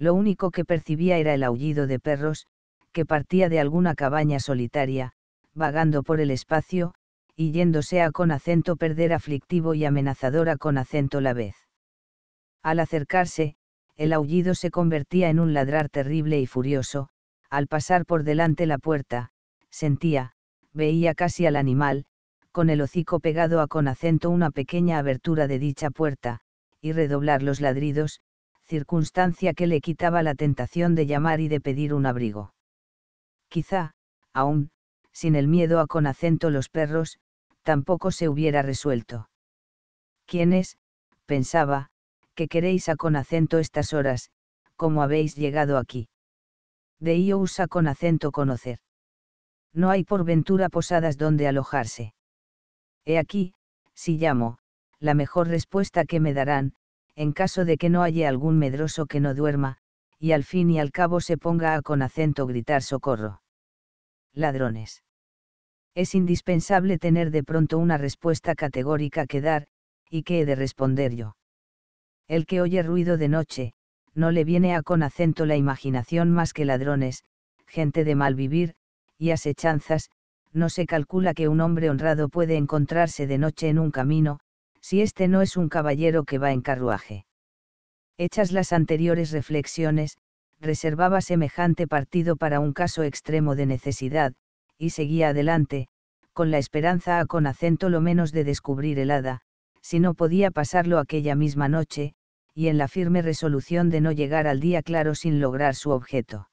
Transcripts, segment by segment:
Lo único que percibía era el aullido de perros, que partía de alguna cabaña solitaria, vagando por el espacio, y yéndose a con acento perder aflictivo y amenazadora con acento la vez. Al acercarse, el aullido se convertía en un ladrar terrible y furioso, al pasar por delante la puerta, sentía, veía casi al animal, con el hocico pegado a con acento una pequeña abertura de dicha puerta, y redoblar los ladridos, circunstancia que le quitaba la tentación de llamar y de pedir un abrigo. Quizá, aún, sin el miedo a con acento los perros, tampoco se hubiera resuelto. ¿Quiénes? pensaba, que queréis a con acento estas horas, como habéis llegado aquí. De ello usa con acento conocer. No hay por ventura posadas donde alojarse. He aquí, si llamo, la mejor respuesta que me darán, en caso de que no haya algún medroso que no duerma, y al fin y al cabo se ponga a con acento gritar socorro. Ladrones. Es indispensable tener de pronto una respuesta categórica que dar, y que he de responder yo. El que oye ruido de noche, no le viene a con acento la imaginación más que ladrones, gente de mal vivir, y asechanzas, no se calcula que un hombre honrado puede encontrarse de noche en un camino, si este no es un caballero que va en carruaje. Hechas las anteriores reflexiones, reservaba semejante partido para un caso extremo de necesidad, y seguía adelante, con la esperanza a con acento lo menos de descubrir el hada, si no podía pasarlo aquella misma noche, y en la firme resolución de no llegar al día claro sin lograr su objeto.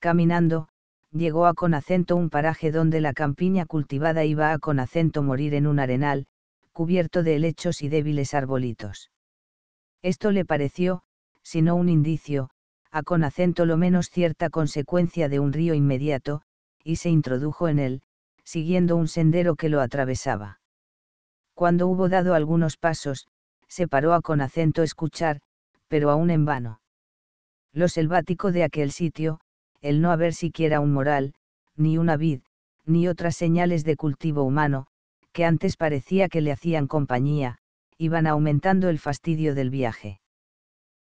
Caminando, llegó a acento un paraje donde la campiña cultivada iba a acento morir en un arenal, cubierto de helechos y débiles arbolitos. Esto le pareció, si no un indicio, a con acento lo menos cierta consecuencia de un río inmediato, y se introdujo en él, siguiendo un sendero que lo atravesaba. Cuando hubo dado algunos pasos, se paró a con acento escuchar, pero aún en vano. Lo selvático de aquel sitio, el no haber siquiera un moral, ni una vid, ni otras señales de cultivo humano, que antes parecía que le hacían compañía, iban aumentando el fastidio del viaje.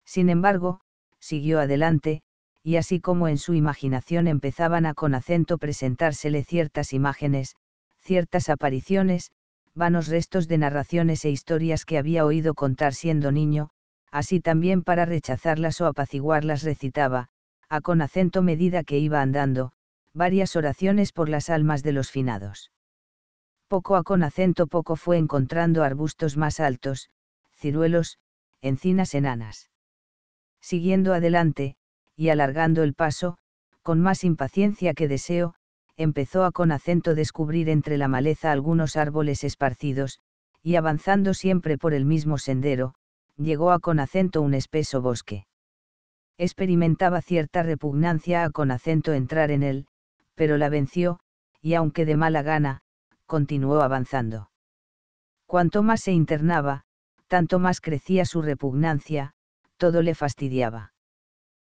Sin embargo, siguió adelante, y así como en su imaginación empezaban a con acento presentársele ciertas imágenes, ciertas apariciones, vanos restos de narraciones e historias que había oído contar siendo niño, así también para rechazarlas o apaciguarlas recitaba, a con acento medida que iba andando, varias oraciones por las almas de los finados poco a con acento poco fue encontrando arbustos más altos, ciruelos, encinas enanas. Siguiendo adelante, y alargando el paso, con más impaciencia que deseo, empezó a con acento descubrir entre la maleza algunos árboles esparcidos, y avanzando siempre por el mismo sendero, llegó a con acento un espeso bosque. Experimentaba cierta repugnancia a con acento entrar en él, pero la venció, y aunque de mala gana, continuó avanzando. Cuanto más se internaba, tanto más crecía su repugnancia, todo le fastidiaba.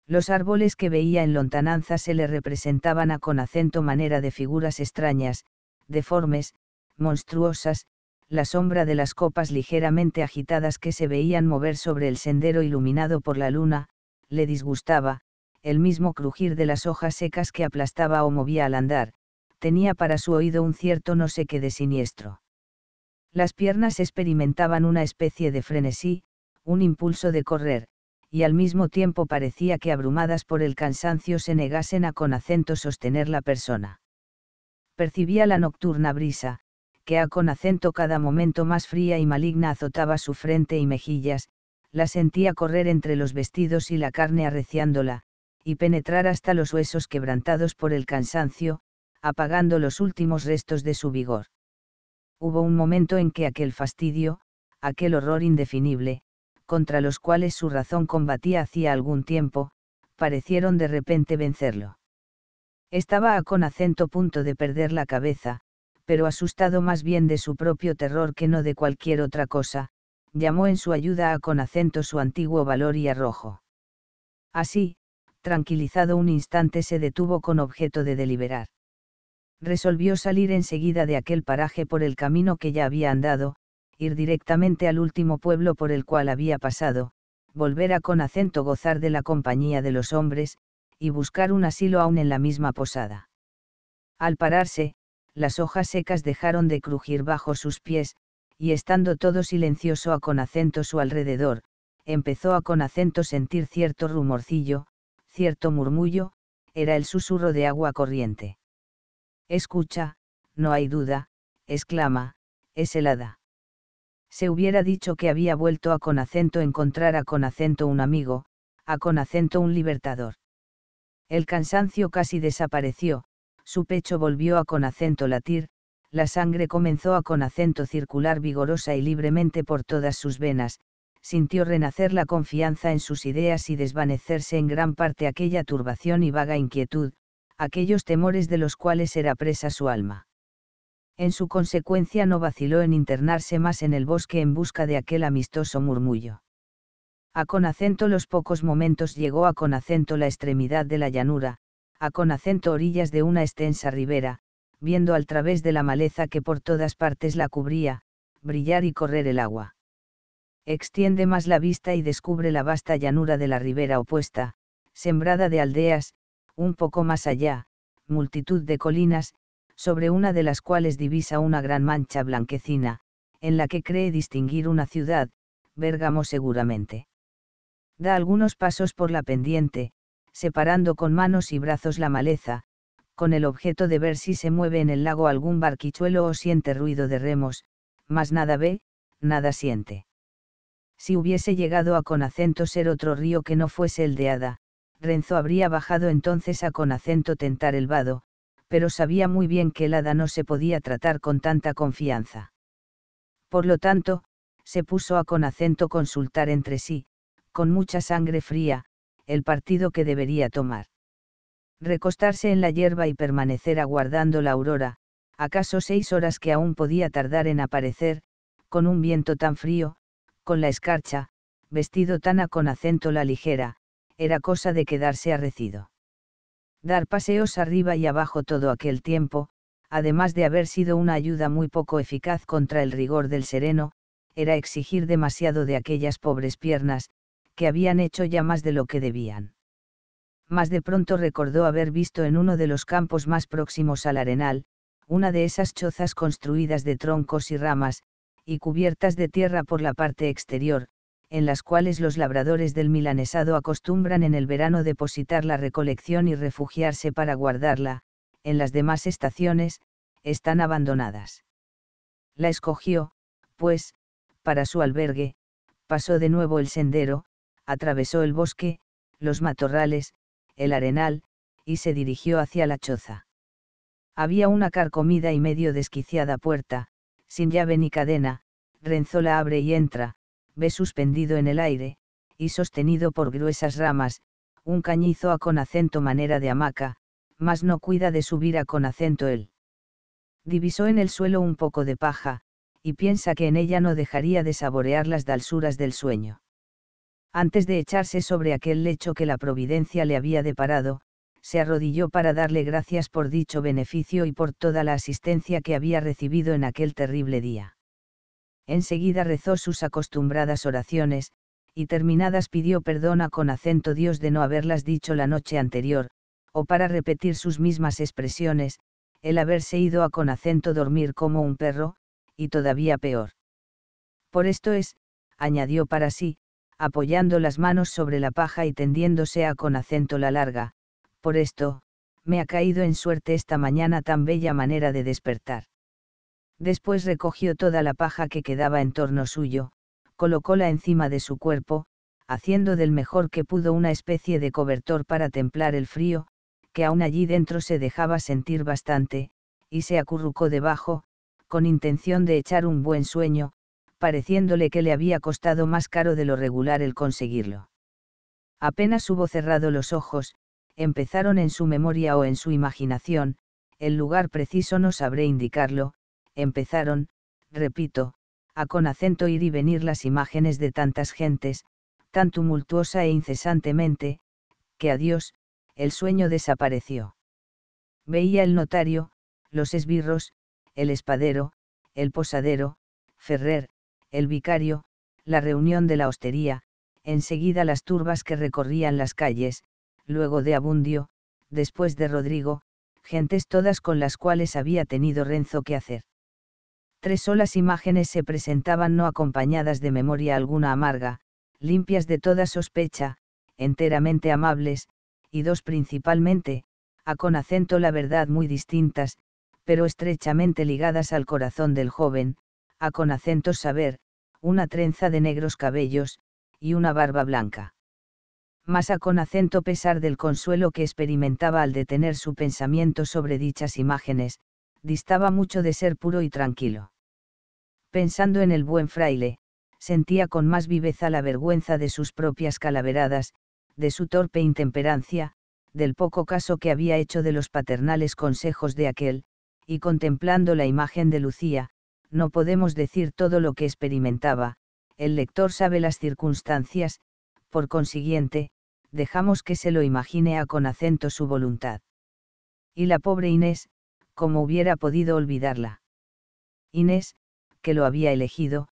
Los árboles que veía en lontananza se le representaban a con acento manera de figuras extrañas, deformes, monstruosas, la sombra de las copas ligeramente agitadas que se veían mover sobre el sendero iluminado por la luna, le disgustaba, el mismo crujir de las hojas secas que aplastaba o movía al andar, tenía para su oído un cierto no sé qué de siniestro. Las piernas experimentaban una especie de frenesí, un impulso de correr, y al mismo tiempo parecía que abrumadas por el cansancio se negasen a con acento sostener la persona. Percibía la nocturna brisa, que a con acento cada momento más fría y maligna azotaba su frente y mejillas, la sentía correr entre los vestidos y la carne arreciándola, y penetrar hasta los huesos quebrantados por el cansancio, apagando los últimos restos de su vigor. Hubo un momento en que aquel fastidio, aquel horror indefinible, contra los cuales su razón combatía hacía algún tiempo, parecieron de repente vencerlo. Estaba a con acento punto de perder la cabeza, pero asustado más bien de su propio terror que no de cualquier otra cosa, llamó en su ayuda a con acento su antiguo valor y arrojo. Así, tranquilizado un instante se detuvo con objeto de deliberar resolvió salir enseguida de aquel paraje por el camino que ya había andado, ir directamente al último pueblo por el cual había pasado, volver a con acento gozar de la compañía de los hombres, y buscar un asilo aún en la misma posada. Al pararse, las hojas secas dejaron de crujir bajo sus pies, y estando todo silencioso a con acento su alrededor, empezó a con acento sentir cierto rumorcillo, cierto murmullo, era el susurro de agua corriente. Escucha, no hay duda, exclama, es helada. Se hubiera dicho que había vuelto a con acento encontrar a con acento un amigo, a con acento un libertador. El cansancio casi desapareció, su pecho volvió a con acento latir, la sangre comenzó a con acento circular vigorosa y libremente por todas sus venas, sintió renacer la confianza en sus ideas y desvanecerse en gran parte aquella turbación y vaga inquietud, aquellos temores de los cuales era presa su alma. En su consecuencia no vaciló en internarse más en el bosque en busca de aquel amistoso murmullo. A con acento los pocos momentos llegó a con acento la extremidad de la llanura, a con acento orillas de una extensa ribera, viendo al través de la maleza que por todas partes la cubría, brillar y correr el agua. Extiende más la vista y descubre la vasta llanura de la ribera opuesta, sembrada de aldeas, un poco más allá, multitud de colinas, sobre una de las cuales divisa una gran mancha blanquecina, en la que cree distinguir una ciudad, Bérgamo seguramente. Da algunos pasos por la pendiente, separando con manos y brazos la maleza, con el objeto de ver si se mueve en el lago algún barquichuelo o siente ruido de remos, mas nada ve, nada siente. Si hubiese llegado a con acento ser otro río que no fuese el de Ada, Renzo habría bajado entonces a con acento tentar el vado, pero sabía muy bien que el hada no se podía tratar con tanta confianza. Por lo tanto, se puso a con acento consultar entre sí, con mucha sangre fría, el partido que debería tomar. Recostarse en la hierba y permanecer aguardando la aurora, acaso seis horas que aún podía tardar en aparecer, con un viento tan frío, con la escarcha, vestido tan a con acento la ligera, era cosa de quedarse arrecido. Dar paseos arriba y abajo todo aquel tiempo, además de haber sido una ayuda muy poco eficaz contra el rigor del sereno, era exigir demasiado de aquellas pobres piernas, que habían hecho ya más de lo que debían. Más de pronto recordó haber visto en uno de los campos más próximos al arenal, una de esas chozas construidas de troncos y ramas, y cubiertas de tierra por la parte exterior, en las cuales los labradores del milanesado acostumbran en el verano depositar la recolección y refugiarse para guardarla, en las demás estaciones, están abandonadas. La escogió, pues, para su albergue, pasó de nuevo el sendero, atravesó el bosque, los matorrales, el arenal, y se dirigió hacia la choza. Había una carcomida y medio desquiciada puerta, sin llave ni cadena, renzola la abre y entra, ve suspendido en el aire, y sostenido por gruesas ramas, un cañizo a con acento manera de hamaca, mas no cuida de subir a con acento él. Divisó en el suelo un poco de paja, y piensa que en ella no dejaría de saborear las dalsuras del sueño. Antes de echarse sobre aquel lecho que la providencia le había deparado, se arrodilló para darle gracias por dicho beneficio y por toda la asistencia que había recibido en aquel terrible día enseguida rezó sus acostumbradas oraciones, y terminadas pidió perdón a con acento Dios de no haberlas dicho la noche anterior, o para repetir sus mismas expresiones, el haberse ido a con acento dormir como un perro, y todavía peor. Por esto es, añadió para sí, apoyando las manos sobre la paja y tendiéndose a con acento la larga, por esto, me ha caído en suerte esta mañana tan bella manera de despertar. Después recogió toda la paja que quedaba en torno suyo, colocóla encima de su cuerpo, haciendo del mejor que pudo una especie de cobertor para templar el frío, que aún allí dentro se dejaba sentir bastante, y se acurrucó debajo, con intención de echar un buen sueño, pareciéndole que le había costado más caro de lo regular el conseguirlo. Apenas hubo cerrado los ojos, empezaron en su memoria o en su imaginación, el lugar preciso no sabré indicarlo, empezaron, repito, a con acento ir y venir las imágenes de tantas gentes, tan tumultuosa e incesantemente, que a Dios, el sueño desapareció. Veía el notario, los esbirros, el espadero, el posadero, Ferrer, el vicario, la reunión de la hostería, enseguida las turbas que recorrían las calles, luego de Abundio, después de Rodrigo, gentes todas con las cuales había tenido Renzo que hacer tres solas imágenes se presentaban no acompañadas de memoria alguna amarga, limpias de toda sospecha, enteramente amables, y dos principalmente, a con acento la verdad muy distintas, pero estrechamente ligadas al corazón del joven, a con acento saber, una trenza de negros cabellos, y una barba blanca. a con acento pesar del consuelo que experimentaba al detener su pensamiento sobre dichas imágenes, distaba mucho de ser puro y tranquilo. Pensando en el buen fraile, sentía con más viveza la vergüenza de sus propias calaveradas, de su torpe intemperancia, del poco caso que había hecho de los paternales consejos de aquel, y contemplando la imagen de Lucía, no podemos decir todo lo que experimentaba, el lector sabe las circunstancias, por consiguiente, dejamos que se lo imagine a con acento su voluntad. Y la pobre Inés, como hubiera podido olvidarla. Inés, que lo había elegido,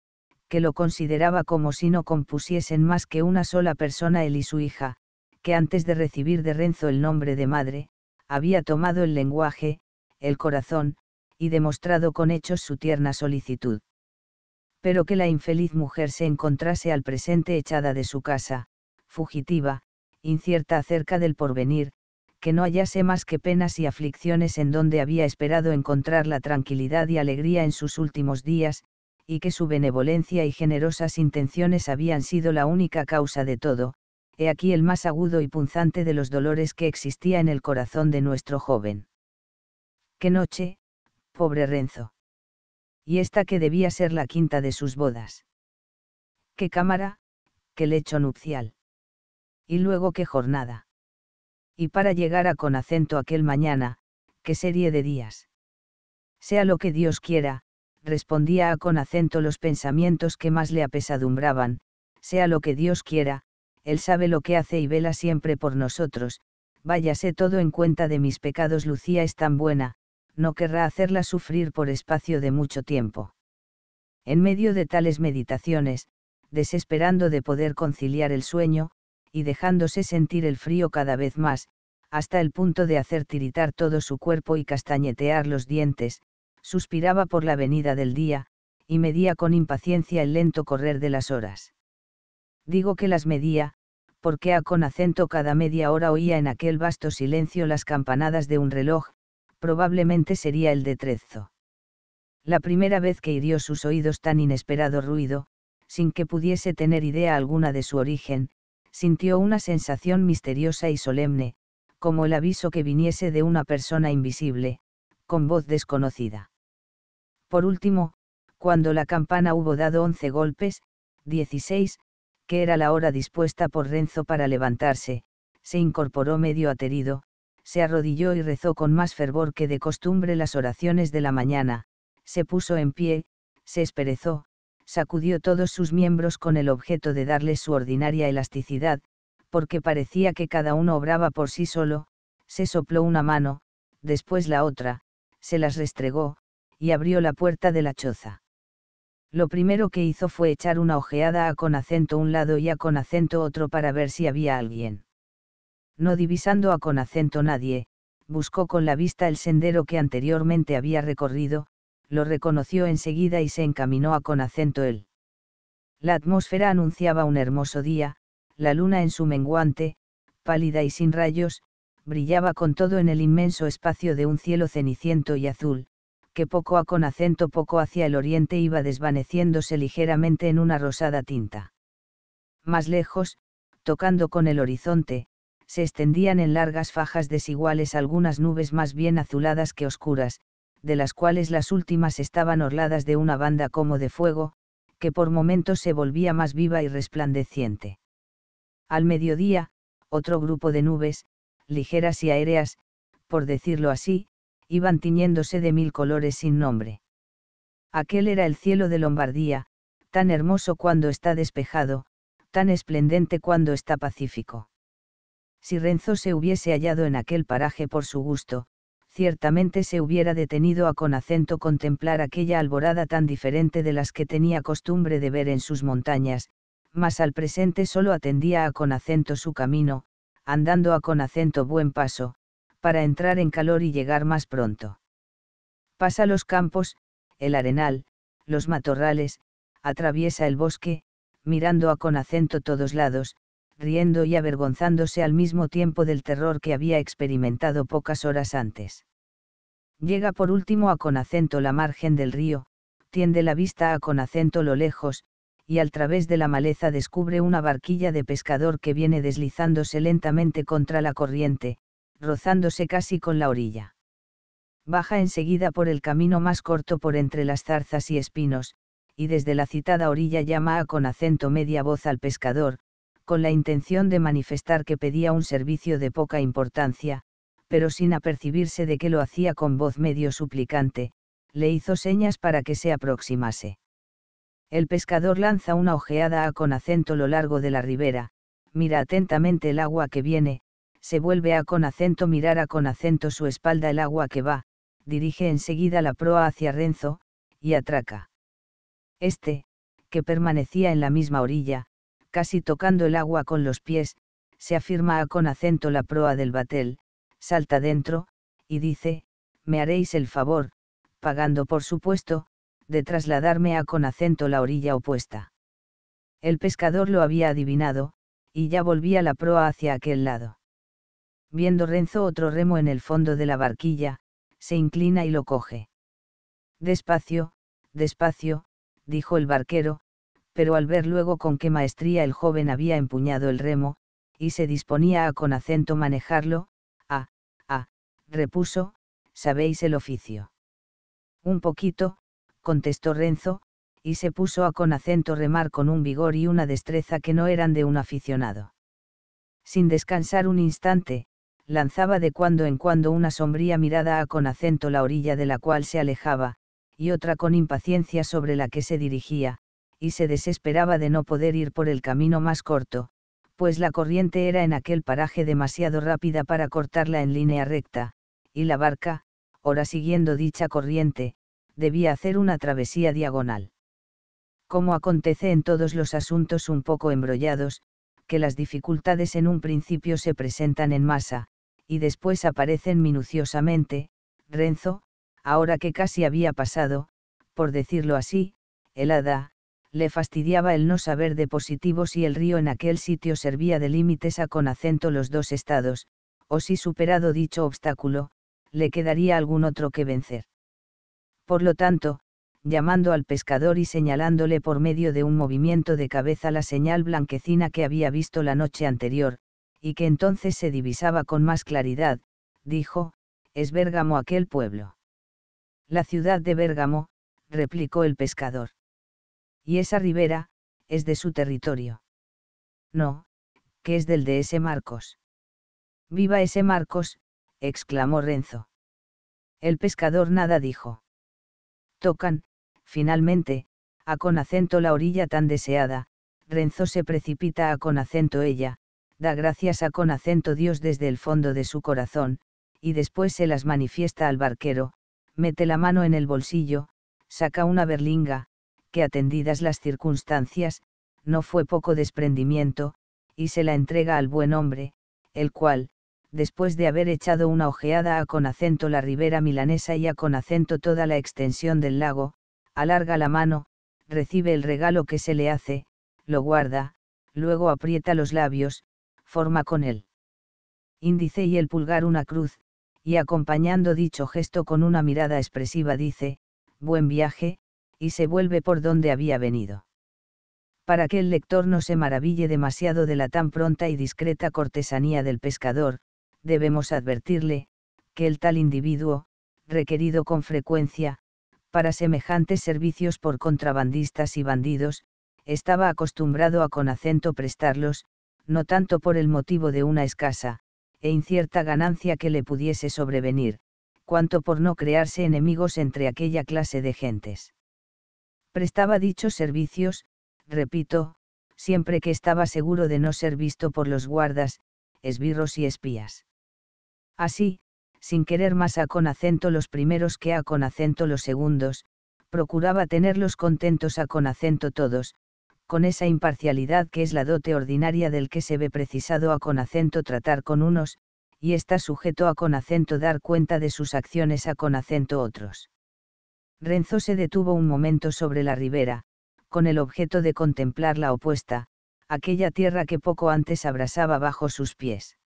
que lo consideraba como si no compusiesen más que una sola persona él y su hija, que antes de recibir de Renzo el nombre de madre, había tomado el lenguaje, el corazón, y demostrado con hechos su tierna solicitud. Pero que la infeliz mujer se encontrase al presente echada de su casa, fugitiva, incierta acerca del porvenir, que no hallase más que penas y aflicciones en donde había esperado encontrar la tranquilidad y alegría en sus últimos días, y que su benevolencia y generosas intenciones habían sido la única causa de todo, he aquí el más agudo y punzante de los dolores que existía en el corazón de nuestro joven. ¡Qué noche, pobre Renzo! Y esta que debía ser la quinta de sus bodas. ¡Qué cámara, qué lecho nupcial! Y luego qué jornada y para llegar a con acento aquel mañana, qué serie de días. Sea lo que Dios quiera, respondía a con acento los pensamientos que más le apesadumbraban, sea lo que Dios quiera, Él sabe lo que hace y vela siempre por nosotros, váyase todo en cuenta de mis pecados Lucía es tan buena, no querrá hacerla sufrir por espacio de mucho tiempo. En medio de tales meditaciones, desesperando de poder conciliar el sueño, y dejándose sentir el frío cada vez más, hasta el punto de hacer tiritar todo su cuerpo y castañetear los dientes, suspiraba por la venida del día, y medía con impaciencia el lento correr de las horas. Digo que las medía, porque a con acento cada media hora oía en aquel vasto silencio las campanadas de un reloj, probablemente sería el de Trezzo. La primera vez que hirió sus oídos tan inesperado ruido, sin que pudiese tener idea alguna de su origen, sintió una sensación misteriosa y solemne, como el aviso que viniese de una persona invisible, con voz desconocida. Por último, cuando la campana hubo dado once golpes, dieciséis, que era la hora dispuesta por Renzo para levantarse, se incorporó medio aterido, se arrodilló y rezó con más fervor que de costumbre las oraciones de la mañana, se puso en pie, se esperezó, sacudió todos sus miembros con el objeto de darles su ordinaria elasticidad, porque parecía que cada uno obraba por sí solo, se sopló una mano, después la otra, se las restregó, y abrió la puerta de la choza. Lo primero que hizo fue echar una ojeada a con acento un lado y a con acento otro para ver si había alguien. No divisando a con acento nadie, buscó con la vista el sendero que anteriormente había recorrido, lo reconoció enseguida y se encaminó a con acento él. La atmósfera anunciaba un hermoso día, la luna en su menguante, pálida y sin rayos, brillaba con todo en el inmenso espacio de un cielo ceniciento y azul, que poco a con acento poco hacia el oriente iba desvaneciéndose ligeramente en una rosada tinta. Más lejos, tocando con el horizonte, se extendían en largas fajas desiguales algunas nubes más bien azuladas que oscuras, de las cuales las últimas estaban orladas de una banda como de fuego, que por momentos se volvía más viva y resplandeciente. Al mediodía, otro grupo de nubes, ligeras y aéreas, por decirlo así, iban tiñéndose de mil colores sin nombre. Aquel era el cielo de Lombardía, tan hermoso cuando está despejado, tan esplendente cuando está pacífico. Si Renzo se hubiese hallado en aquel paraje por su gusto, ciertamente se hubiera detenido a con acento contemplar aquella alborada tan diferente de las que tenía costumbre de ver en sus montañas, mas al presente solo atendía a con acento su camino, andando a con acento buen paso, para entrar en calor y llegar más pronto. Pasa los campos, el arenal, los matorrales, atraviesa el bosque, mirando a con acento todos lados, riendo y avergonzándose al mismo tiempo del terror que había experimentado pocas horas antes. Llega por último a con acento la margen del río, tiende la vista a con acento lo lejos, y al través de la maleza descubre una barquilla de pescador que viene deslizándose lentamente contra la corriente, rozándose casi con la orilla. Baja enseguida por el camino más corto por entre las zarzas y espinos, y desde la citada orilla llama a con acento media voz al pescador, con la intención de manifestar que pedía un servicio de poca importancia, pero sin apercibirse de que lo hacía con voz medio suplicante, le hizo señas para que se aproximase. El pescador lanza una ojeada a con acento lo largo de la ribera, mira atentamente el agua que viene, se vuelve a con acento mirar a con acento su espalda el agua que va, dirige enseguida la proa hacia Renzo, y atraca. Este, que permanecía en la misma orilla, casi tocando el agua con los pies, se afirma a con acento la proa del batel, salta dentro, y dice, me haréis el favor, pagando por supuesto, de trasladarme a con acento la orilla opuesta. El pescador lo había adivinado, y ya volvía la proa hacia aquel lado. Viendo Renzo otro remo en el fondo de la barquilla, se inclina y lo coge. Despacio, despacio, dijo el barquero, pero al ver luego con qué maestría el joven había empuñado el remo, y se disponía a con acento manejarlo, ah, ah, repuso, sabéis el oficio. Un poquito, contestó Renzo, y se puso a con acento remar con un vigor y una destreza que no eran de un aficionado. Sin descansar un instante, lanzaba de cuando en cuando una sombría mirada a con acento la orilla de la cual se alejaba, y otra con impaciencia sobre la que se dirigía, y se desesperaba de no poder ir por el camino más corto, pues la corriente era en aquel paraje demasiado rápida para cortarla en línea recta, y la barca, ahora siguiendo dicha corriente, debía hacer una travesía diagonal. Como acontece en todos los asuntos un poco embrollados, que las dificultades en un principio se presentan en masa, y después aparecen minuciosamente, Renzo, ahora que casi había pasado, por decirlo así, helada, le fastidiaba el no saber de positivo si el río en aquel sitio servía de límites a con acento los dos estados, o si superado dicho obstáculo, le quedaría algún otro que vencer. Por lo tanto, llamando al pescador y señalándole por medio de un movimiento de cabeza la señal blanquecina que había visto la noche anterior, y que entonces se divisaba con más claridad, dijo, es Bérgamo aquel pueblo. La ciudad de Bérgamo, replicó el pescador y esa ribera, es de su territorio. No, que es del de ese Marcos. Viva ese Marcos, exclamó Renzo. El pescador nada dijo. Tocan, finalmente, a con acento la orilla tan deseada, Renzo se precipita a con acento ella, da gracias a con acento Dios desde el fondo de su corazón, y después se las manifiesta al barquero, mete la mano en el bolsillo, saca una berlinga, atendidas las circunstancias, no fue poco desprendimiento, y se la entrega al buen hombre, el cual, después de haber echado una ojeada a con acento la ribera milanesa y a con acento toda la extensión del lago, alarga la mano, recibe el regalo que se le hace, lo guarda, luego aprieta los labios, forma con él índice y el pulgar una cruz, y acompañando dicho gesto con una mirada expresiva dice, buen viaje, y se vuelve por donde había venido. Para que el lector no se maraville demasiado de la tan pronta y discreta cortesanía del pescador, debemos advertirle, que el tal individuo, requerido con frecuencia, para semejantes servicios por contrabandistas y bandidos, estaba acostumbrado a con acento prestarlos, no tanto por el motivo de una escasa, e incierta ganancia que le pudiese sobrevenir, cuanto por no crearse enemigos entre aquella clase de gentes prestaba dichos servicios, repito, siempre que estaba seguro de no ser visto por los guardas, esbirros y espías. Así, sin querer más a con acento los primeros que a con acento los segundos, procuraba tenerlos contentos a con acento todos, con esa imparcialidad que es la dote ordinaria del que se ve precisado a con acento tratar con unos, y está sujeto a con acento dar cuenta de sus acciones a con acento otros. Renzo se detuvo un momento sobre la ribera, con el objeto de contemplar la opuesta, aquella tierra que poco antes abrasaba bajo sus pies.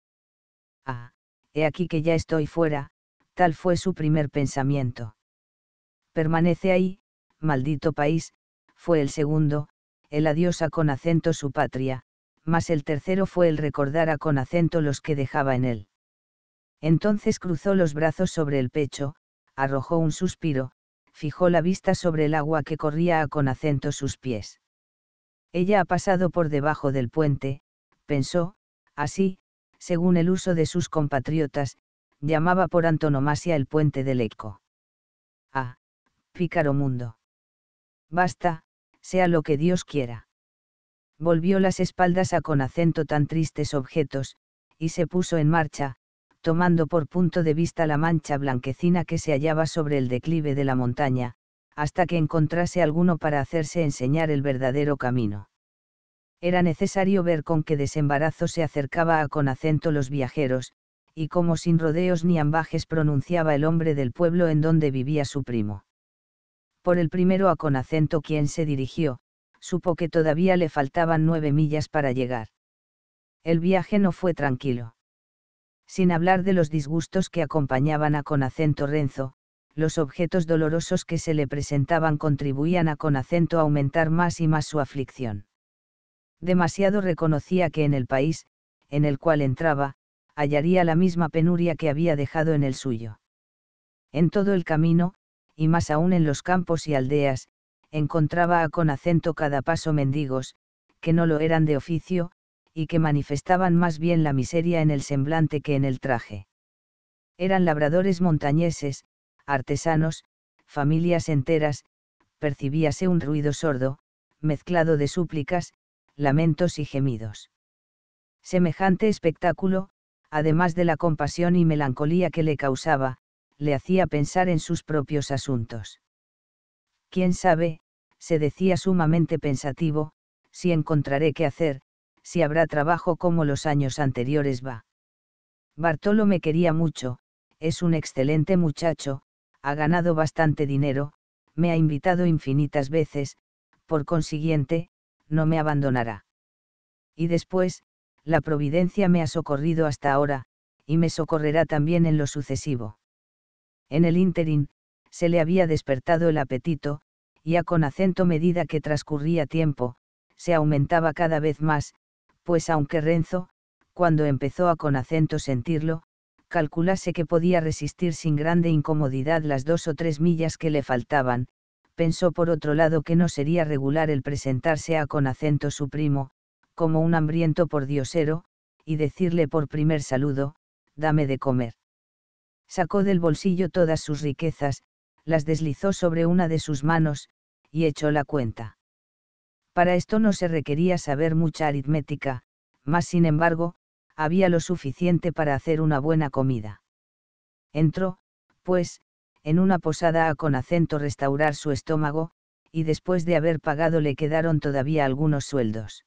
Ah, he aquí que ya estoy fuera, tal fue su primer pensamiento. Permanece ahí, maldito país, fue el segundo, el adiosa con acento su patria, mas el tercero fue el recordar a con acento los que dejaba en él. Entonces cruzó los brazos sobre el pecho, arrojó un suspiro, fijó la vista sobre el agua que corría a con acento sus pies. Ella ha pasado por debajo del puente, pensó, así, según el uso de sus compatriotas, llamaba por antonomasia el puente del Eco. Ah, pícaro mundo. Basta, sea lo que Dios quiera. Volvió las espaldas a con acento tan tristes objetos, y se puso en marcha, tomando por punto de vista la mancha blanquecina que se hallaba sobre el declive de la montaña, hasta que encontrase alguno para hacerse enseñar el verdadero camino. Era necesario ver con qué desembarazo se acercaba a con acento los viajeros, y cómo sin rodeos ni ambajes pronunciaba el hombre del pueblo en donde vivía su primo. Por el primero a con acento quien se dirigió, supo que todavía le faltaban nueve millas para llegar. El viaje no fue tranquilo sin hablar de los disgustos que acompañaban a con acento Renzo, los objetos dolorosos que se le presentaban contribuían a con acento aumentar más y más su aflicción. Demasiado reconocía que en el país, en el cual entraba, hallaría la misma penuria que había dejado en el suyo. En todo el camino, y más aún en los campos y aldeas, encontraba a con acento cada paso mendigos, que no lo eran de oficio, y que manifestaban más bien la miseria en el semblante que en el traje. Eran labradores montañeses, artesanos, familias enteras, percibíase un ruido sordo, mezclado de súplicas, lamentos y gemidos. Semejante espectáculo, además de la compasión y melancolía que le causaba, le hacía pensar en sus propios asuntos. ¿Quién sabe? se decía sumamente pensativo, si encontraré qué hacer, si habrá trabajo como los años anteriores va. Bartolo me quería mucho, es un excelente muchacho, ha ganado bastante dinero, me ha invitado infinitas veces, por consiguiente, no me abandonará. Y después, la providencia me ha socorrido hasta ahora, y me socorrerá también en lo sucesivo. En el ínterin, se le había despertado el apetito, y a con acento medida que transcurría tiempo, se aumentaba cada vez más, pues aunque Renzo, cuando empezó a con acento sentirlo, calculase que podía resistir sin grande incomodidad las dos o tres millas que le faltaban, pensó por otro lado que no sería regular el presentarse a con acento su primo, como un hambriento por diosero, y decirle por primer saludo, dame de comer. Sacó del bolsillo todas sus riquezas, las deslizó sobre una de sus manos, y echó la cuenta. Para esto no se requería saber mucha aritmética, mas sin embargo, había lo suficiente para hacer una buena comida. Entró, pues, en una posada a con acento restaurar su estómago, y después de haber pagado le quedaron todavía algunos sueldos.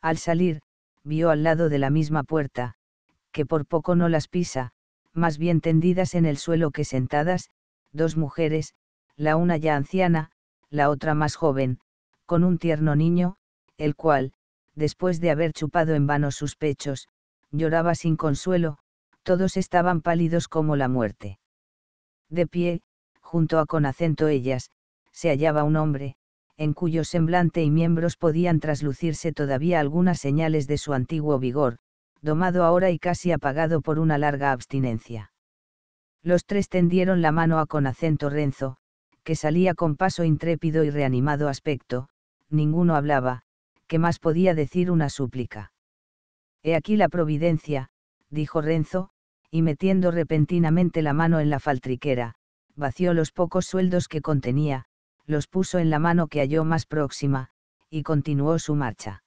Al salir, vio al lado de la misma puerta, que por poco no las pisa, más bien tendidas en el suelo que sentadas, dos mujeres, la una ya anciana, la otra más joven, con un tierno niño, el cual, después de haber chupado en vano sus pechos, lloraba sin consuelo, todos estaban pálidos como la muerte. De pie, junto a Conacento ellas, se hallaba un hombre, en cuyo semblante y miembros podían traslucirse todavía algunas señales de su antiguo vigor, domado ahora y casi apagado por una larga abstinencia. Los tres tendieron la mano a Conacento renzo, que salía con paso intrépido y reanimado aspecto, ninguno hablaba, ¿qué más podía decir una súplica? He aquí la providencia, dijo Renzo, y metiendo repentinamente la mano en la faltriquera, vació los pocos sueldos que contenía, los puso en la mano que halló más próxima, y continuó su marcha.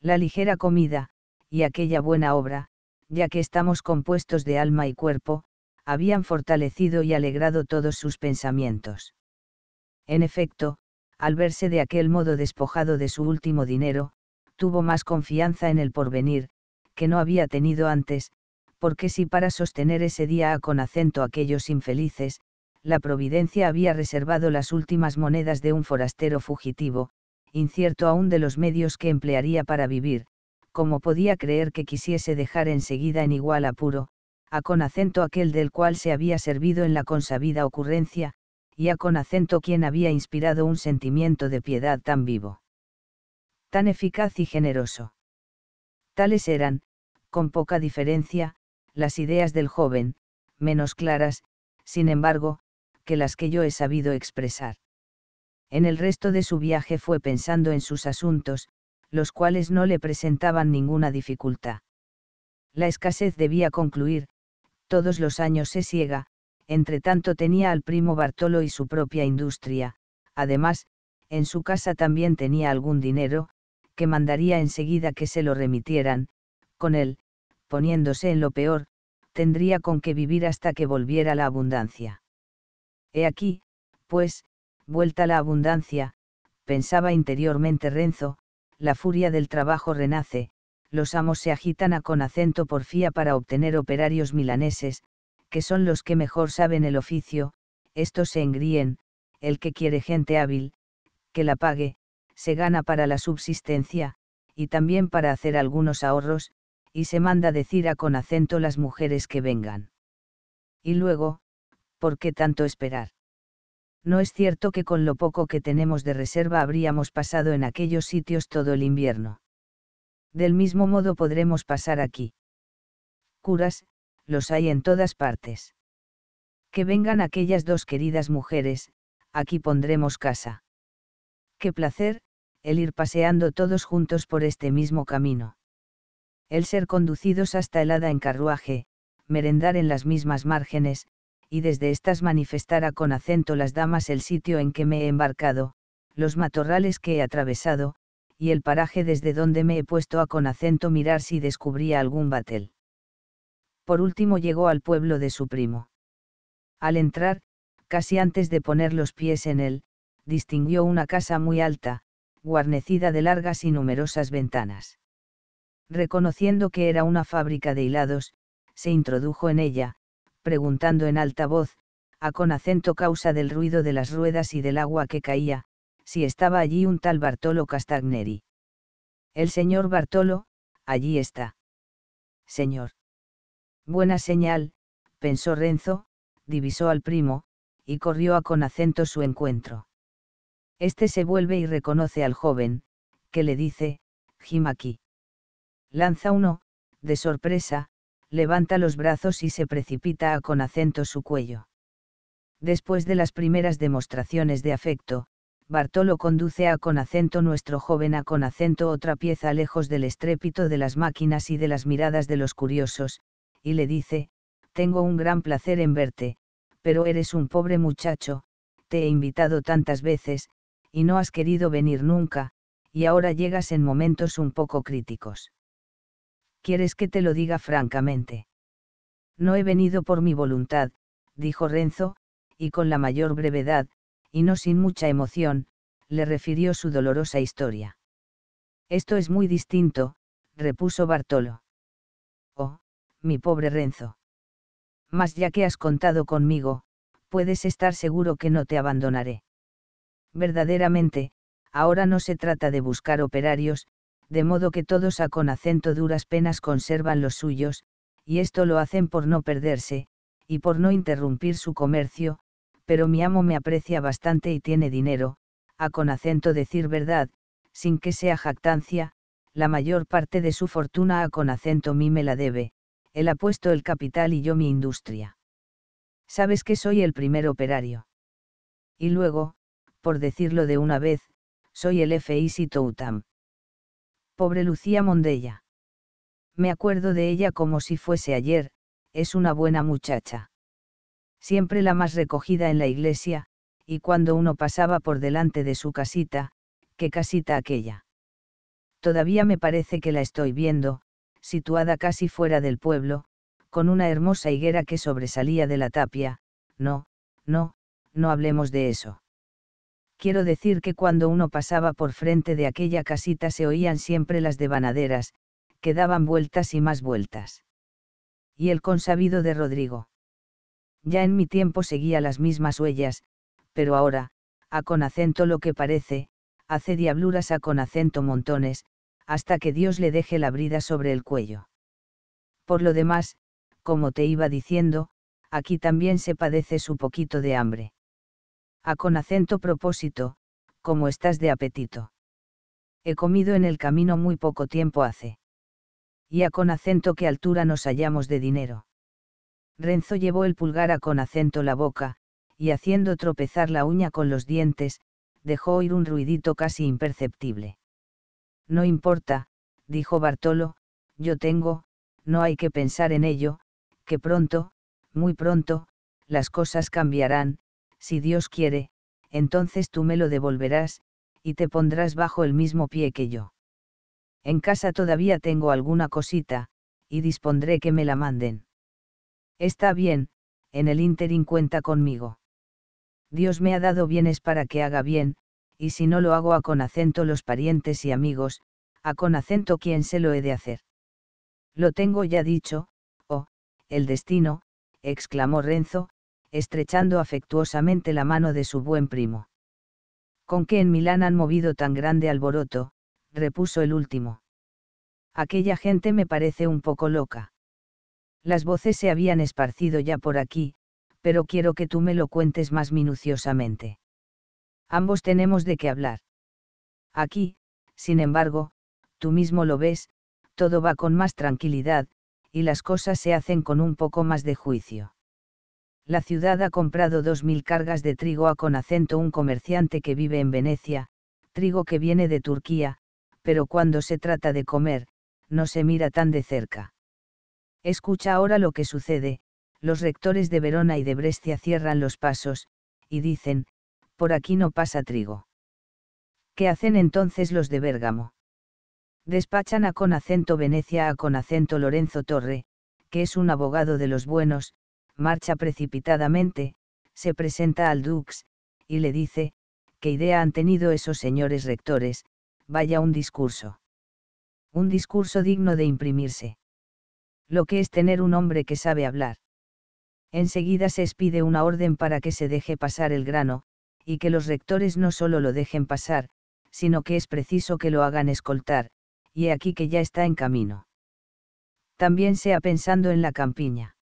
La ligera comida, y aquella buena obra, ya que estamos compuestos de alma y cuerpo, habían fortalecido y alegrado todos sus pensamientos. En efecto, al verse de aquel modo despojado de su último dinero, tuvo más confianza en el porvenir, que no había tenido antes, porque si para sostener ese día a con acento aquellos infelices, la providencia había reservado las últimas monedas de un forastero fugitivo, incierto aún de los medios que emplearía para vivir, como podía creer que quisiese dejar enseguida en igual apuro, a con acento aquel del cual se había servido en la consabida ocurrencia, y con acento quien había inspirado un sentimiento de piedad tan vivo, tan eficaz y generoso. Tales eran, con poca diferencia, las ideas del joven, menos claras, sin embargo, que las que yo he sabido expresar. En el resto de su viaje fue pensando en sus asuntos, los cuales no le presentaban ninguna dificultad. La escasez debía concluir, todos los años se ciega, entre tanto tenía al primo Bartolo y su propia industria, además, en su casa también tenía algún dinero, que mandaría enseguida que se lo remitieran, con él, poniéndose en lo peor, tendría con qué vivir hasta que volviera la abundancia. He aquí, pues, vuelta la abundancia, pensaba interiormente Renzo, la furia del trabajo renace, los amos se agitan a con acento porfía para obtener operarios milaneses, que son los que mejor saben el oficio, estos se engríen, el que quiere gente hábil, que la pague, se gana para la subsistencia, y también para hacer algunos ahorros, y se manda decir a con acento las mujeres que vengan. Y luego, ¿por qué tanto esperar? No es cierto que con lo poco que tenemos de reserva habríamos pasado en aquellos sitios todo el invierno. Del mismo modo podremos pasar aquí. Curas, los hay en todas partes. Que vengan aquellas dos queridas mujeres, aquí pondremos casa. Qué placer, el ir paseando todos juntos por este mismo camino. El ser conducidos hasta el hada en carruaje, merendar en las mismas márgenes, y desde estas a con acento las damas el sitio en que me he embarcado, los matorrales que he atravesado, y el paraje desde donde me he puesto a con acento mirar si descubría algún batel por último llegó al pueblo de su primo. Al entrar, casi antes de poner los pies en él, distinguió una casa muy alta, guarnecida de largas y numerosas ventanas. Reconociendo que era una fábrica de hilados, se introdujo en ella, preguntando en alta voz, a con acento causa del ruido de las ruedas y del agua que caía, si estaba allí un tal Bartolo Castagneri. El señor Bartolo, allí está. Señor. Buena señal, pensó Renzo, divisó al primo, y corrió a con acento su encuentro. Este se vuelve y reconoce al joven, que le dice, Jim Lanza uno, de sorpresa, levanta los brazos y se precipita a con acento su cuello. Después de las primeras demostraciones de afecto, Bartolo conduce a con acento nuestro joven a con acento otra pieza lejos del estrépito de las máquinas y de las miradas de los curiosos, y le dice, tengo un gran placer en verte, pero eres un pobre muchacho, te he invitado tantas veces, y no has querido venir nunca, y ahora llegas en momentos un poco críticos. ¿Quieres que te lo diga francamente? No he venido por mi voluntad, dijo Renzo, y con la mayor brevedad, y no sin mucha emoción, le refirió su dolorosa historia. Esto es muy distinto, repuso Bartolo mi pobre Renzo. Mas ya que has contado conmigo, puedes estar seguro que no te abandonaré. Verdaderamente, ahora no se trata de buscar operarios, de modo que todos a con acento duras penas conservan los suyos, y esto lo hacen por no perderse, y por no interrumpir su comercio, pero mi amo me aprecia bastante y tiene dinero, a con acento decir verdad, sin que sea jactancia, la mayor parte de su fortuna a con acento mí me la debe, él ha puesto el capital y yo mi industria. Sabes que soy el primer operario. Y luego, por decirlo de una vez, soy el F.I.C. Toutam. Pobre Lucía Mondella. Me acuerdo de ella como si fuese ayer, es una buena muchacha. Siempre la más recogida en la iglesia, y cuando uno pasaba por delante de su casita, qué casita aquella. Todavía me parece que la estoy viendo, situada casi fuera del pueblo, con una hermosa higuera que sobresalía de la tapia, no, no, no hablemos de eso. Quiero decir que cuando uno pasaba por frente de aquella casita se oían siempre las devanaderas, que daban vueltas y más vueltas. Y el consabido de Rodrigo. Ya en mi tiempo seguía las mismas huellas, pero ahora, a con acento lo que parece, hace diabluras a con acento montones, hasta que Dios le deje la brida sobre el cuello. Por lo demás, como te iba diciendo, aquí también se padece su poquito de hambre. A con acento propósito, como estás de apetito. He comido en el camino muy poco tiempo hace. Y a con acento qué altura nos hallamos de dinero. Renzo llevó el pulgar a con acento la boca, y haciendo tropezar la uña con los dientes, dejó oír un ruidito casi imperceptible. No importa, dijo Bartolo, yo tengo, no hay que pensar en ello, que pronto, muy pronto, las cosas cambiarán, si Dios quiere, entonces tú me lo devolverás, y te pondrás bajo el mismo pie que yo. En casa todavía tengo alguna cosita, y dispondré que me la manden. Está bien, en el ínterin cuenta conmigo. Dios me ha dado bienes para que haga bien, y si no lo hago a con acento los parientes y amigos, a con acento quién se lo he de hacer. Lo tengo ya dicho, oh, el destino, exclamó Renzo, estrechando afectuosamente la mano de su buen primo. Con qué en Milán han movido tan grande alboroto, repuso el último. Aquella gente me parece un poco loca. Las voces se habían esparcido ya por aquí, pero quiero que tú me lo cuentes más minuciosamente. Ambos tenemos de qué hablar. Aquí, sin embargo, tú mismo lo ves, todo va con más tranquilidad, y las cosas se hacen con un poco más de juicio. La ciudad ha comprado mil cargas de trigo a con acento un comerciante que vive en Venecia, trigo que viene de Turquía, pero cuando se trata de comer, no se mira tan de cerca. Escucha ahora lo que sucede, los rectores de Verona y de Brescia cierran los pasos, y dicen, por aquí no pasa trigo. ¿Qué hacen entonces los de Bérgamo? Despachan a con acento Venecia a con acento Lorenzo Torre, que es un abogado de los buenos, marcha precipitadamente, se presenta al Dux, y le dice, ¿qué idea han tenido esos señores rectores? Vaya un discurso. Un discurso digno de imprimirse. Lo que es tener un hombre que sabe hablar. Enseguida se expide una orden para que se deje pasar el grano, y que los rectores no solo lo dejen pasar, sino que es preciso que lo hagan escoltar, y he aquí que ya está en camino. También sea pensando en la campiña.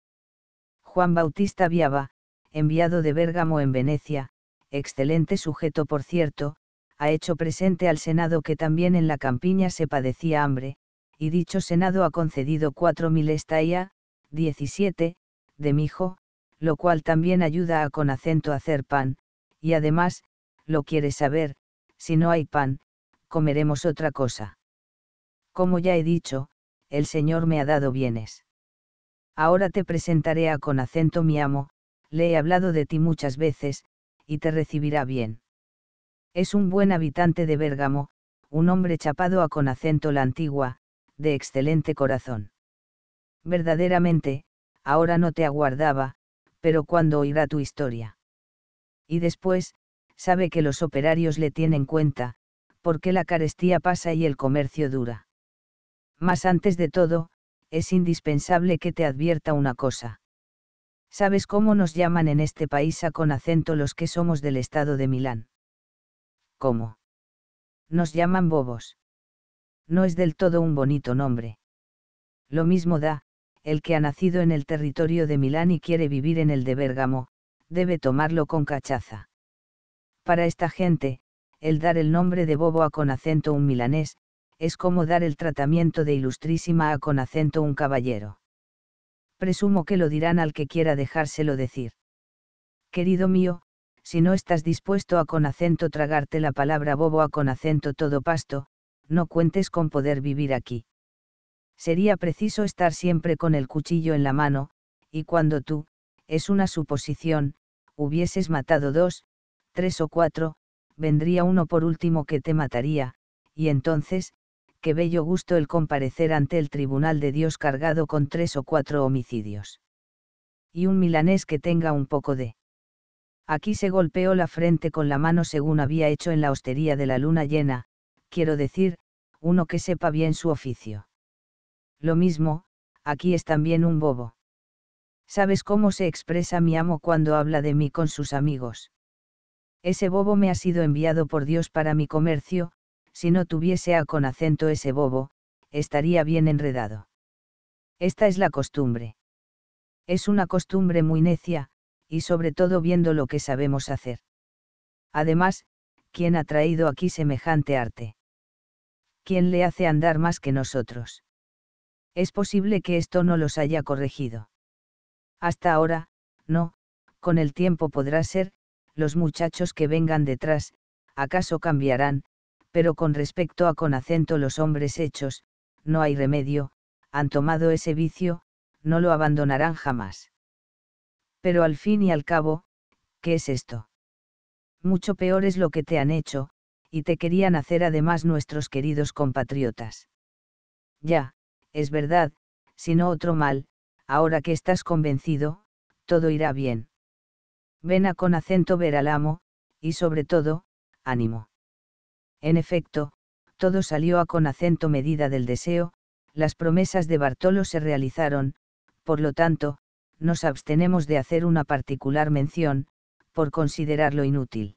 Juan Bautista Viaba, enviado de Bérgamo en Venecia, excelente sujeto por cierto, ha hecho presente al Senado que también en la campiña se padecía hambre, y dicho Senado ha concedido cuatro mil estaía, 17, de mijo, lo cual también ayuda a con acento hacer pan, y además, lo quieres saber, si no hay pan, comeremos otra cosa. Como ya he dicho, el Señor me ha dado bienes. Ahora te presentaré a con acento mi amo, le he hablado de ti muchas veces, y te recibirá bien. Es un buen habitante de Bérgamo, un hombre chapado a con acento la antigua, de excelente corazón. Verdaderamente, ahora no te aguardaba, pero cuando oirá tu historia y después, sabe que los operarios le tienen cuenta, porque la carestía pasa y el comercio dura. Mas antes de todo, es indispensable que te advierta una cosa. ¿Sabes cómo nos llaman en este país a con acento los que somos del estado de Milán? ¿Cómo? Nos llaman bobos. No es del todo un bonito nombre. Lo mismo da, el que ha nacido en el territorio de Milán y quiere vivir en el de Bérgamo, debe tomarlo con cachaza. Para esta gente, el dar el nombre de bobo a con acento un milanés, es como dar el tratamiento de ilustrísima a con acento un caballero. Presumo que lo dirán al que quiera dejárselo decir. Querido mío, si no estás dispuesto a con acento tragarte la palabra bobo a con acento todo pasto, no cuentes con poder vivir aquí. Sería preciso estar siempre con el cuchillo en la mano, y cuando tú, es una suposición, hubieses matado dos, tres o cuatro, vendría uno por último que te mataría, y entonces, qué bello gusto el comparecer ante el tribunal de Dios cargado con tres o cuatro homicidios. Y un milanés que tenga un poco de... Aquí se golpeó la frente con la mano según había hecho en la hostería de la luna llena, quiero decir, uno que sepa bien su oficio. Lo mismo, aquí es también un bobo. ¿Sabes cómo se expresa mi amo cuando habla de mí con sus amigos? Ese bobo me ha sido enviado por Dios para mi comercio, si no tuviese a con acento ese bobo, estaría bien enredado. Esta es la costumbre. Es una costumbre muy necia, y sobre todo viendo lo que sabemos hacer. Además, ¿quién ha traído aquí semejante arte? ¿Quién le hace andar más que nosotros? Es posible que esto no los haya corregido. Hasta ahora, no, con el tiempo podrá ser, los muchachos que vengan detrás, acaso cambiarán, pero con respecto a con acento los hombres hechos, no hay remedio, han tomado ese vicio, no lo abandonarán jamás. Pero al fin y al cabo, ¿qué es esto? Mucho peor es lo que te han hecho, y te querían hacer además nuestros queridos compatriotas. Ya, es verdad, sino otro mal, ahora que estás convencido, todo irá bien. Ven a con acento ver al amo, y sobre todo, ánimo. En efecto, todo salió a con acento medida del deseo, las promesas de Bartolo se realizaron, por lo tanto, nos abstenemos de hacer una particular mención, por considerarlo inútil.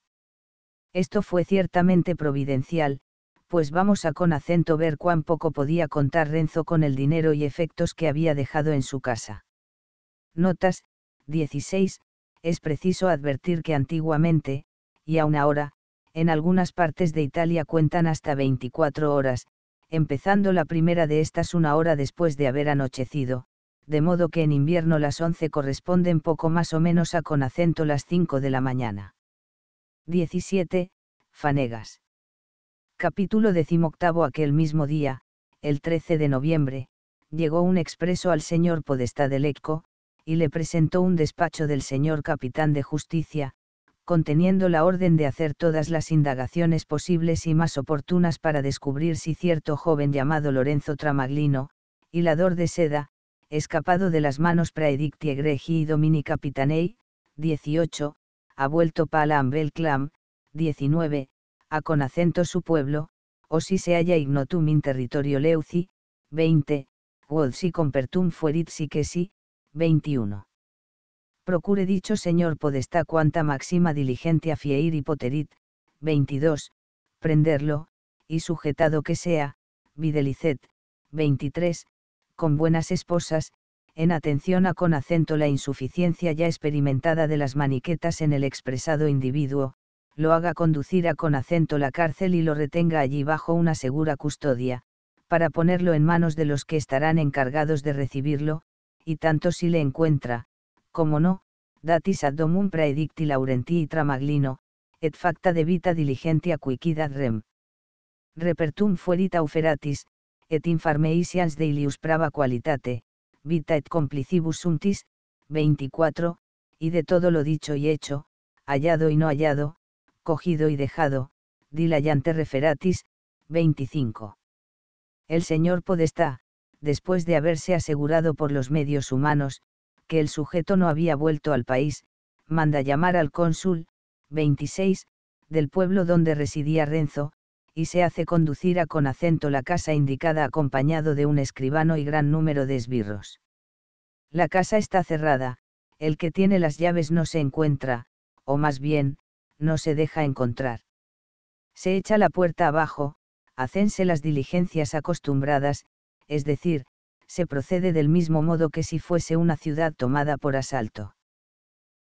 Esto fue ciertamente providencial, pues vamos a con acento ver cuán poco podía contar Renzo con el dinero y efectos que había dejado en su casa. Notas, 16, es preciso advertir que antiguamente, y aún ahora, en algunas partes de Italia cuentan hasta 24 horas, empezando la primera de estas una hora después de haber anochecido, de modo que en invierno las 11 corresponden poco más o menos a con acento las 5 de la mañana. 17. Fanegas. Capítulo decimoctavo Aquel mismo día, el 13 de noviembre, llegó un expreso al señor Podestá de Lecco, y le presentó un despacho del señor capitán de justicia, conteniendo la orden de hacer todas las indagaciones posibles y más oportunas para descubrir si cierto joven llamado Lorenzo Tramaglino, hilador de seda, escapado de las manos Praedicti Egregi y Domini Capitanei, 18, ha vuelto para Ambel Clam, 19, a con acento su pueblo, o si se halla ignotum in territorio leuci, 20, quod si compertum fuerit si que si, 21. Procure dicho señor podestá cuanta máxima a fieir y poterit, 22, prenderlo, y sujetado que sea, videlicet, 23, con buenas esposas, en atención a con acento la insuficiencia ya experimentada de las maniquetas en el expresado individuo, lo haga conducir a con acento la cárcel y lo retenga allí bajo una segura custodia, para ponerlo en manos de los que estarán encargados de recibirlo, y tanto si le encuentra, como no, datis ad domum praedicti laurentii tramaglino, et facta vita diligentia cuicidad rem. Repertum fuerit auferatis, et infarmeisians de ilius prava qualitate, vita et complicibus untis, 24, y de todo lo dicho y hecho, hallado y no hallado, cogido y dejado, dilayante referatis, 25. El señor Podestá, después de haberse asegurado por los medios humanos, que el sujeto no había vuelto al país, manda llamar al cónsul, 26, del pueblo donde residía Renzo, y se hace conducir a con acento la casa indicada acompañado de un escribano y gran número de esbirros. La casa está cerrada, el que tiene las llaves no se encuentra, o más bien, no se deja encontrar. Se echa la puerta abajo, hacense las diligencias acostumbradas, es decir, se procede del mismo modo que si fuese una ciudad tomada por asalto.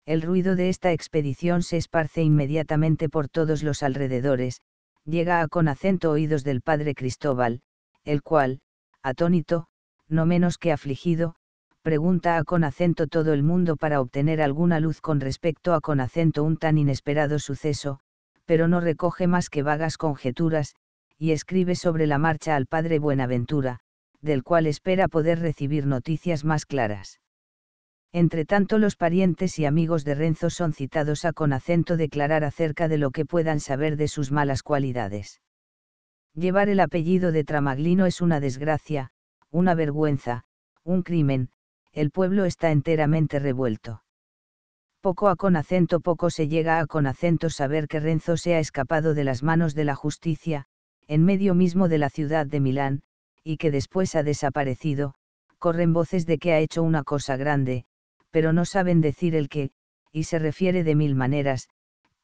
El ruido de esta expedición se esparce inmediatamente por todos los alrededores, llega a con acento oídos del padre Cristóbal, el cual, atónito, no menos que afligido, pregunta a con acento todo el mundo para obtener alguna luz con respecto a con acento un tan inesperado suceso, pero no recoge más que vagas conjeturas, y escribe sobre la marcha al padre Buenaventura, del cual espera poder recibir noticias más claras. Entre tanto los parientes y amigos de Renzo son citados a con acento declarar acerca de lo que puedan saber de sus malas cualidades. Llevar el apellido de Tramaglino es una desgracia, una vergüenza, un crimen, el pueblo está enteramente revuelto. Poco a con acento poco se llega a con acento saber que Renzo se ha escapado de las manos de la justicia, en medio mismo de la ciudad de Milán, y que después ha desaparecido, corren voces de que ha hecho una cosa grande, pero no saben decir el qué, y se refiere de mil maneras,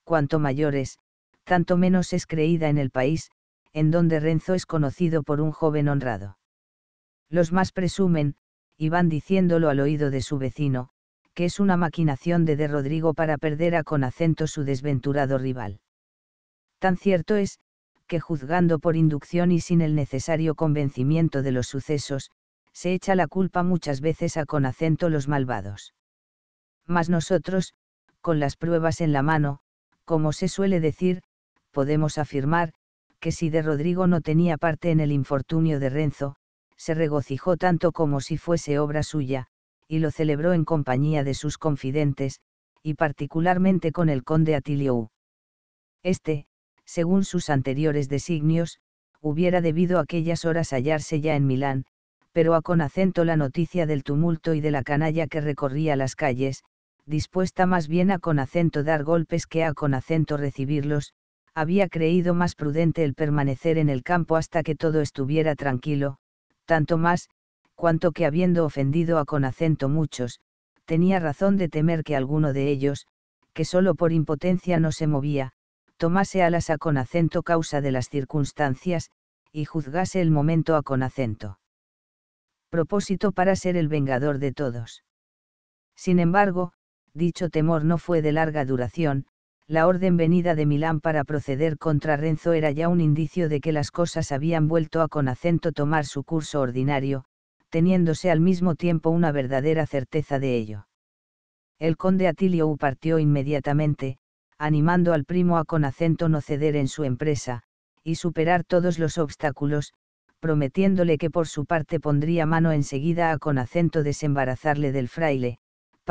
cuanto mayores, tanto menos es creída en el país, en donde Renzo es conocido por un joven honrado. Los más presumen, y van diciéndolo al oído de su vecino, que es una maquinación de de Rodrigo para perder a con acento su desventurado rival. Tan cierto es, que juzgando por inducción y sin el necesario convencimiento de los sucesos, se echa la culpa muchas veces a con acento los malvados. Mas nosotros, con las pruebas en la mano, como se suele decir, podemos afirmar, que si de Rodrigo no tenía parte en el infortunio de Renzo, se regocijó tanto como si fuese obra suya, y lo celebró en compañía de sus confidentes, y particularmente con el conde Atilio Este, según sus anteriores designios, hubiera debido aquellas horas hallarse ya en Milán, pero a con acento la noticia del tumulto y de la canalla que recorría las calles, dispuesta más bien a con acento dar golpes que a con acento recibirlos, había creído más prudente el permanecer en el campo hasta que todo estuviera tranquilo, tanto más, cuanto que habiendo ofendido a con acento muchos, tenía razón de temer que alguno de ellos, que solo por impotencia no se movía, tomase alas a con acento causa de las circunstancias, y juzgase el momento a con acento. Propósito para ser el vengador de todos. Sin embargo, dicho temor no fue de larga duración, la orden venida de Milán para proceder contra Renzo era ya un indicio de que las cosas habían vuelto a con acento tomar su curso ordinario, teniéndose al mismo tiempo una verdadera certeza de ello. El conde Atilio partió inmediatamente, animando al primo a con acento no ceder en su empresa, y superar todos los obstáculos, prometiéndole que por su parte pondría mano enseguida a con acento desembarazarle del fraile,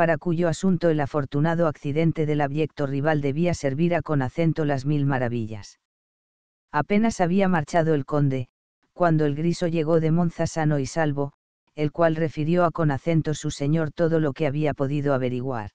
para cuyo asunto el afortunado accidente del abyecto rival debía servir a con acento las mil maravillas. Apenas había marchado el conde, cuando el griso llegó de Monza sano y salvo, el cual refirió a con acento su señor todo lo que había podido averiguar.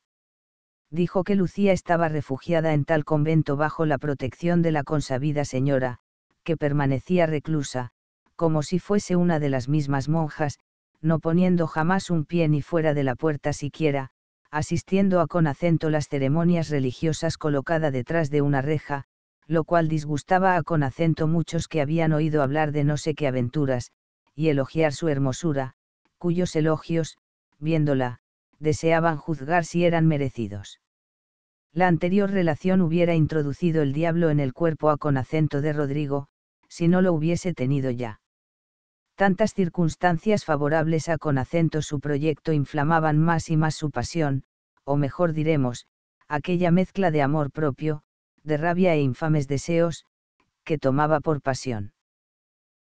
Dijo que Lucía estaba refugiada en tal convento bajo la protección de la consabida señora, que permanecía reclusa, como si fuese una de las mismas monjas, no poniendo jamás un pie ni fuera de la puerta siquiera, asistiendo a con acento las ceremonias religiosas colocada detrás de una reja, lo cual disgustaba a con acento muchos que habían oído hablar de no sé qué aventuras, y elogiar su hermosura, cuyos elogios, viéndola, deseaban juzgar si eran merecidos. La anterior relación hubiera introducido el diablo en el cuerpo a con acento de Rodrigo, si no lo hubiese tenido ya. Tantas circunstancias favorables a con acento su proyecto inflamaban más y más su pasión, o mejor diremos, aquella mezcla de amor propio, de rabia e infames deseos, que tomaba por pasión.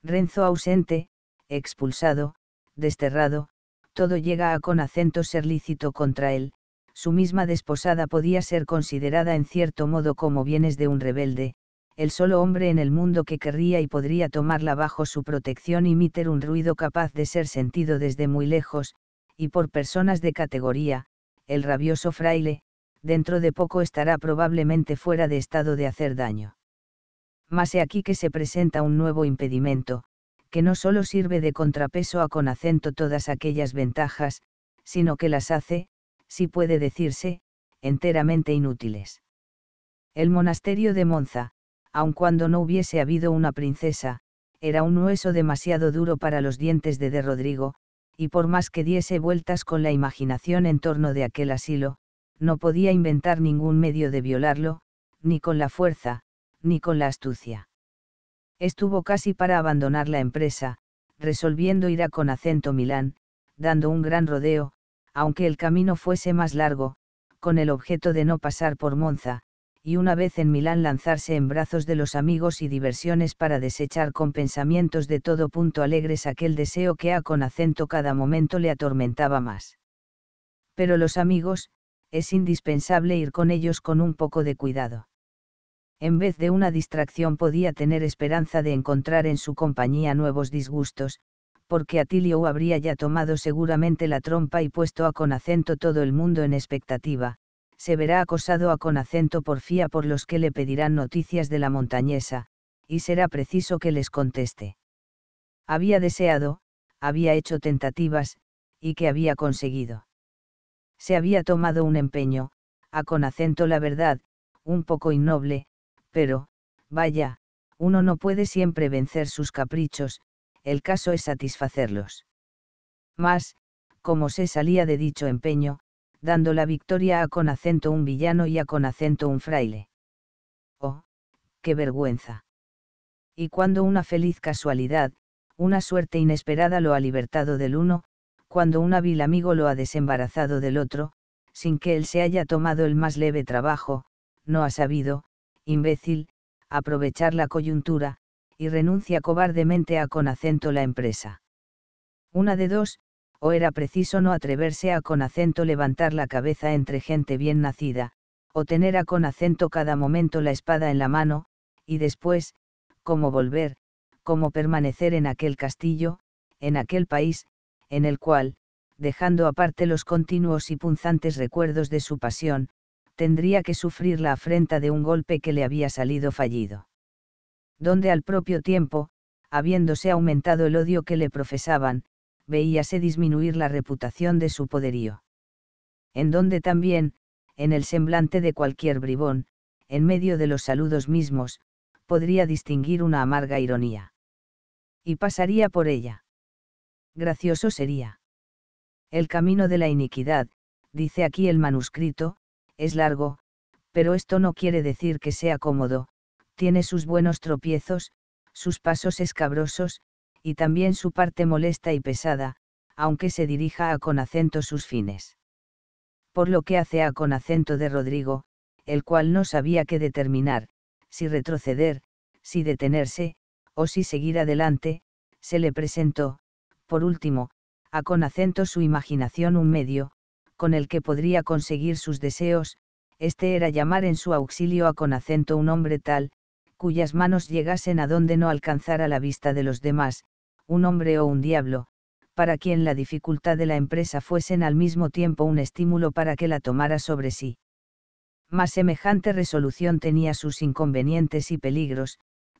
Renzo ausente, expulsado, desterrado, todo llega a con acento ser lícito contra él, su misma desposada podía ser considerada en cierto modo como bienes de un rebelde, el solo hombre en el mundo que querría y podría tomarla bajo su protección y emitir un ruido capaz de ser sentido desde muy lejos, y por personas de categoría, el rabioso fraile, dentro de poco estará probablemente fuera de estado de hacer daño. Mas he aquí que se presenta un nuevo impedimento, que no solo sirve de contrapeso a con acento todas aquellas ventajas, sino que las hace, si puede decirse, enteramente inútiles. El monasterio de Monza, aun cuando no hubiese habido una princesa, era un hueso demasiado duro para los dientes de de Rodrigo, y por más que diese vueltas con la imaginación en torno de aquel asilo, no podía inventar ningún medio de violarlo, ni con la fuerza, ni con la astucia. Estuvo casi para abandonar la empresa, resolviendo ir a con acento Milán, dando un gran rodeo, aunque el camino fuese más largo, con el objeto de no pasar por Monza, y una vez en Milán lanzarse en brazos de los amigos y diversiones para desechar con pensamientos de todo punto alegres aquel deseo que a con acento cada momento le atormentaba más. Pero los amigos, es indispensable ir con ellos con un poco de cuidado. En vez de una distracción podía tener esperanza de encontrar en su compañía nuevos disgustos, porque Atilio habría ya tomado seguramente la trompa y puesto a con acento todo el mundo en expectativa, se verá acosado a con acento porfía por los que le pedirán noticias de la montañesa, y será preciso que les conteste. Había deseado, había hecho tentativas, y que había conseguido. Se había tomado un empeño, a con acento la verdad, un poco innoble, pero, vaya, uno no puede siempre vencer sus caprichos, el caso es satisfacerlos. Mas, como se salía de dicho empeño, dando la victoria a con acento un villano y a con acento un fraile. ¡Oh, qué vergüenza! Y cuando una feliz casualidad, una suerte inesperada lo ha libertado del uno, cuando un hábil amigo lo ha desembarazado del otro, sin que él se haya tomado el más leve trabajo, no ha sabido, imbécil, aprovechar la coyuntura, y renuncia cobardemente a con acento la empresa. Una de dos, o era preciso no atreverse a con acento levantar la cabeza entre gente bien nacida, o tener a con acento cada momento la espada en la mano, y después, cómo volver, cómo permanecer en aquel castillo, en aquel país, en el cual, dejando aparte los continuos y punzantes recuerdos de su pasión, tendría que sufrir la afrenta de un golpe que le había salido fallido. Donde al propio tiempo, habiéndose aumentado el odio que le profesaban, veíase disminuir la reputación de su poderío. En donde también, en el semblante de cualquier bribón, en medio de los saludos mismos, podría distinguir una amarga ironía. Y pasaría por ella. Gracioso sería. El camino de la iniquidad, dice aquí el manuscrito, es largo, pero esto no quiere decir que sea cómodo, tiene sus buenos tropiezos, sus pasos escabrosos, y también su parte molesta y pesada, aunque se dirija a con acento sus fines. Por lo que hace a con acento de Rodrigo, el cual no sabía qué determinar, si retroceder, si detenerse, o si seguir adelante, se le presentó, por último, a con acento su imaginación un medio, con el que podría conseguir sus deseos, este era llamar en su auxilio a con acento un hombre tal, cuyas manos llegasen a donde no alcanzara la vista de los demás, un hombre o un diablo, para quien la dificultad de la empresa fuesen al mismo tiempo un estímulo para que la tomara sobre sí. Mas semejante resolución tenía sus inconvenientes y peligros,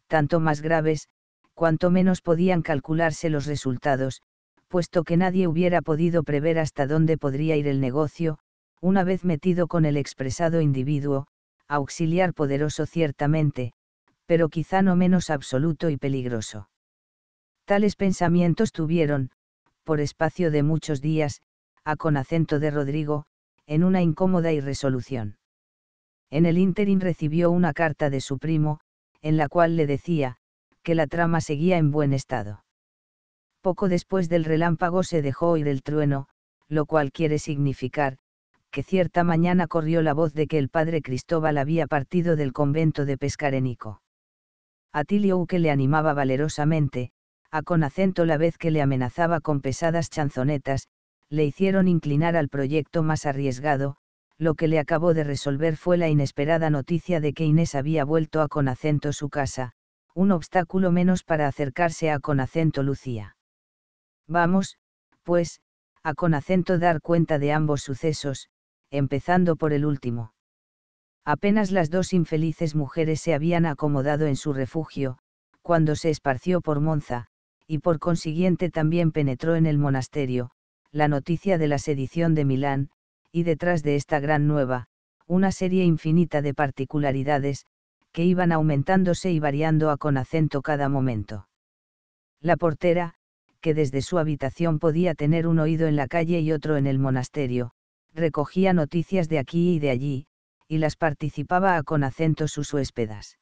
tanto más graves, cuanto menos podían calcularse los resultados, puesto que nadie hubiera podido prever hasta dónde podría ir el negocio, una vez metido con el expresado individuo, auxiliar poderoso ciertamente, pero quizá no menos absoluto y peligroso. Tales pensamientos tuvieron, por espacio de muchos días, a con acento de Rodrigo, en una incómoda irresolución. En el ínterin recibió una carta de su primo, en la cual le decía, que la trama seguía en buen estado. Poco después del relámpago se dejó oír el trueno, lo cual quiere significar, que cierta mañana corrió la voz de que el padre Cristóbal había partido del convento de Pescarenico. Atilio que le animaba valerosamente, a con la vez que le amenazaba con pesadas chanzonetas, le hicieron inclinar al proyecto más arriesgado, lo que le acabó de resolver fue la inesperada noticia de que Inés había vuelto a Conacento su casa, un obstáculo menos para acercarse a Conacento Lucía. Vamos, pues, a Conacento dar cuenta de ambos sucesos, empezando por el último. Apenas las dos infelices mujeres se habían acomodado en su refugio, cuando se esparció por Monza, y por consiguiente también penetró en el monasterio, la noticia de la sedición de Milán, y detrás de esta gran nueva, una serie infinita de particularidades, que iban aumentándose y variando a con acento cada momento. La portera, que desde su habitación podía tener un oído en la calle y otro en el monasterio, recogía noticias de aquí y de allí, y las participaba a con acento sus huéspedas.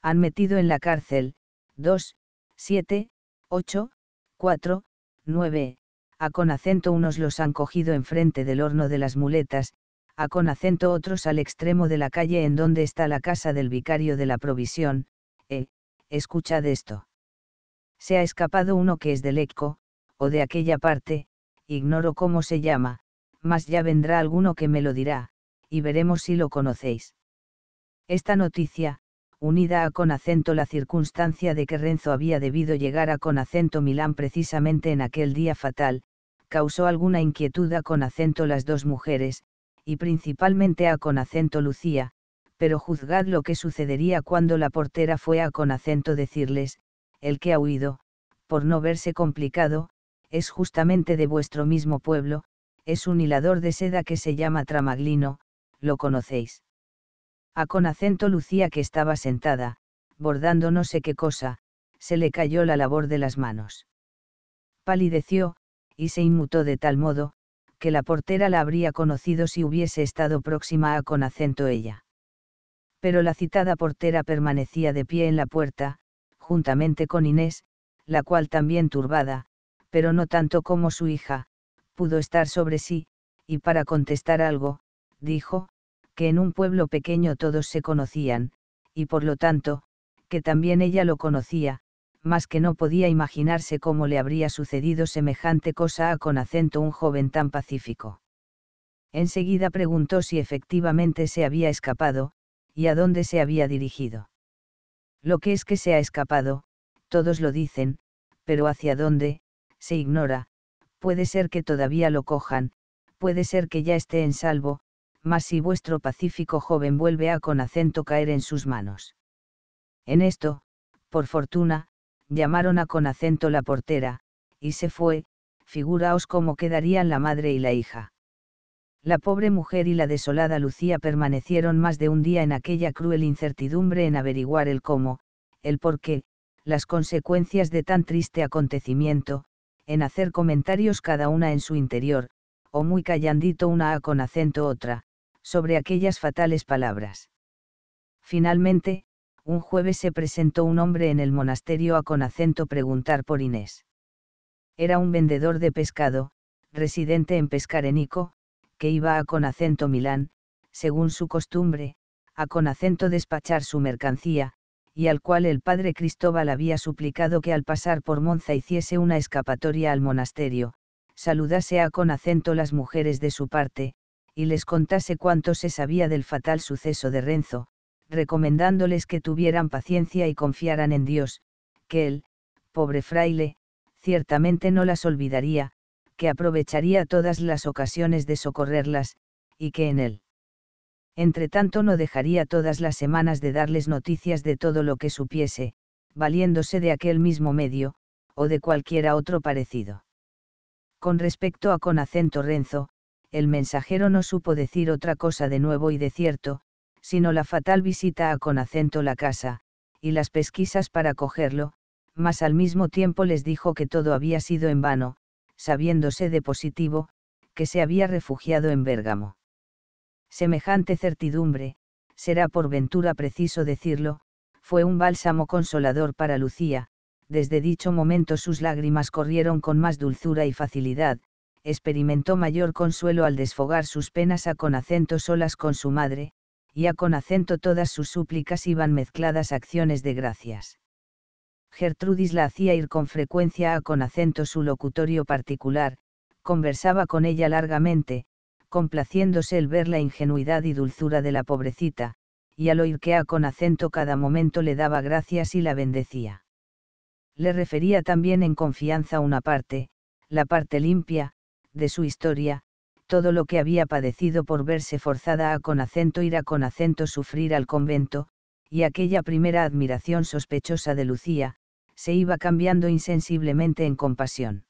Han metido en la cárcel, dos, siete, 8, 4, 9, a con acento unos los han cogido enfrente del horno de las muletas, a con acento otros al extremo de la calle en donde está la casa del vicario de la provisión, eh, escuchad esto. Se ha escapado uno que es del ECO, o de aquella parte, ignoro cómo se llama, mas ya vendrá alguno que me lo dirá, y veremos si lo conocéis. Esta noticia, unida a con acento la circunstancia de que Renzo había debido llegar a con acento Milán precisamente en aquel día fatal, causó alguna inquietud a con acento las dos mujeres, y principalmente a con acento Lucía, pero juzgad lo que sucedería cuando la portera fue a con acento decirles, el que ha huido, por no verse complicado, es justamente de vuestro mismo pueblo, es un hilador de seda que se llama Tramaglino, lo conocéis. A con acento Lucía que estaba sentada, bordando no sé qué cosa, se le cayó la labor de las manos. Palideció, y se inmutó de tal modo, que la portera la habría conocido si hubiese estado próxima a con acento ella. Pero la citada portera permanecía de pie en la puerta, juntamente con Inés, la cual también turbada, pero no tanto como su hija, pudo estar sobre sí, y para contestar algo, dijo, que en un pueblo pequeño todos se conocían, y por lo tanto, que también ella lo conocía, más que no podía imaginarse cómo le habría sucedido semejante cosa a con acento un joven tan pacífico. Enseguida preguntó si efectivamente se había escapado, y a dónde se había dirigido. Lo que es que se ha escapado, todos lo dicen, pero hacia dónde, se ignora, puede ser que todavía lo cojan, puede ser que ya esté en salvo, mas si vuestro pacífico joven vuelve a con acento caer en sus manos. En esto, por fortuna, llamaron a con acento la portera, y se fue, figuraos cómo quedarían la madre y la hija. La pobre mujer y la desolada Lucía permanecieron más de un día en aquella cruel incertidumbre en averiguar el cómo, el por qué, las consecuencias de tan triste acontecimiento, en hacer comentarios cada una en su interior, o muy callandito una a con acento otra, sobre aquellas fatales palabras. Finalmente, un jueves se presentó un hombre en el monasterio a con acento preguntar por Inés. Era un vendedor de pescado, residente en Pescarenico, que iba a con acento Milán, según su costumbre, a con acento despachar su mercancía, y al cual el padre Cristóbal había suplicado que al pasar por Monza hiciese una escapatoria al monasterio, saludase a con acento las mujeres de su parte, y les contase cuánto se sabía del fatal suceso de Renzo, recomendándoles que tuvieran paciencia y confiaran en Dios, que él, pobre fraile, ciertamente no las olvidaría, que aprovecharía todas las ocasiones de socorrerlas, y que en él. Entretanto no dejaría todas las semanas de darles noticias de todo lo que supiese, valiéndose de aquel mismo medio, o de cualquiera otro parecido. Con respecto a Conacento Renzo, el mensajero no supo decir otra cosa de nuevo y de cierto, sino la fatal visita a con acento la casa, y las pesquisas para cogerlo, mas al mismo tiempo les dijo que todo había sido en vano, sabiéndose de positivo, que se había refugiado en Bérgamo. Semejante certidumbre, será por ventura preciso decirlo, fue un bálsamo consolador para Lucía, desde dicho momento sus lágrimas corrieron con más dulzura y facilidad, experimentó mayor consuelo al desfogar sus penas a con acento solas con su madre, y a con acento todas sus súplicas iban mezcladas acciones de gracias. Gertrudis la hacía ir con frecuencia a con acento su locutorio particular, conversaba con ella largamente, complaciéndose el ver la ingenuidad y dulzura de la pobrecita, y al oír que a con acento cada momento le daba gracias y la bendecía. Le refería también en confianza una parte, la parte limpia, de su historia, todo lo que había padecido por verse forzada a con acento ir a con acento sufrir al convento, y aquella primera admiración sospechosa de Lucía, se iba cambiando insensiblemente en compasión.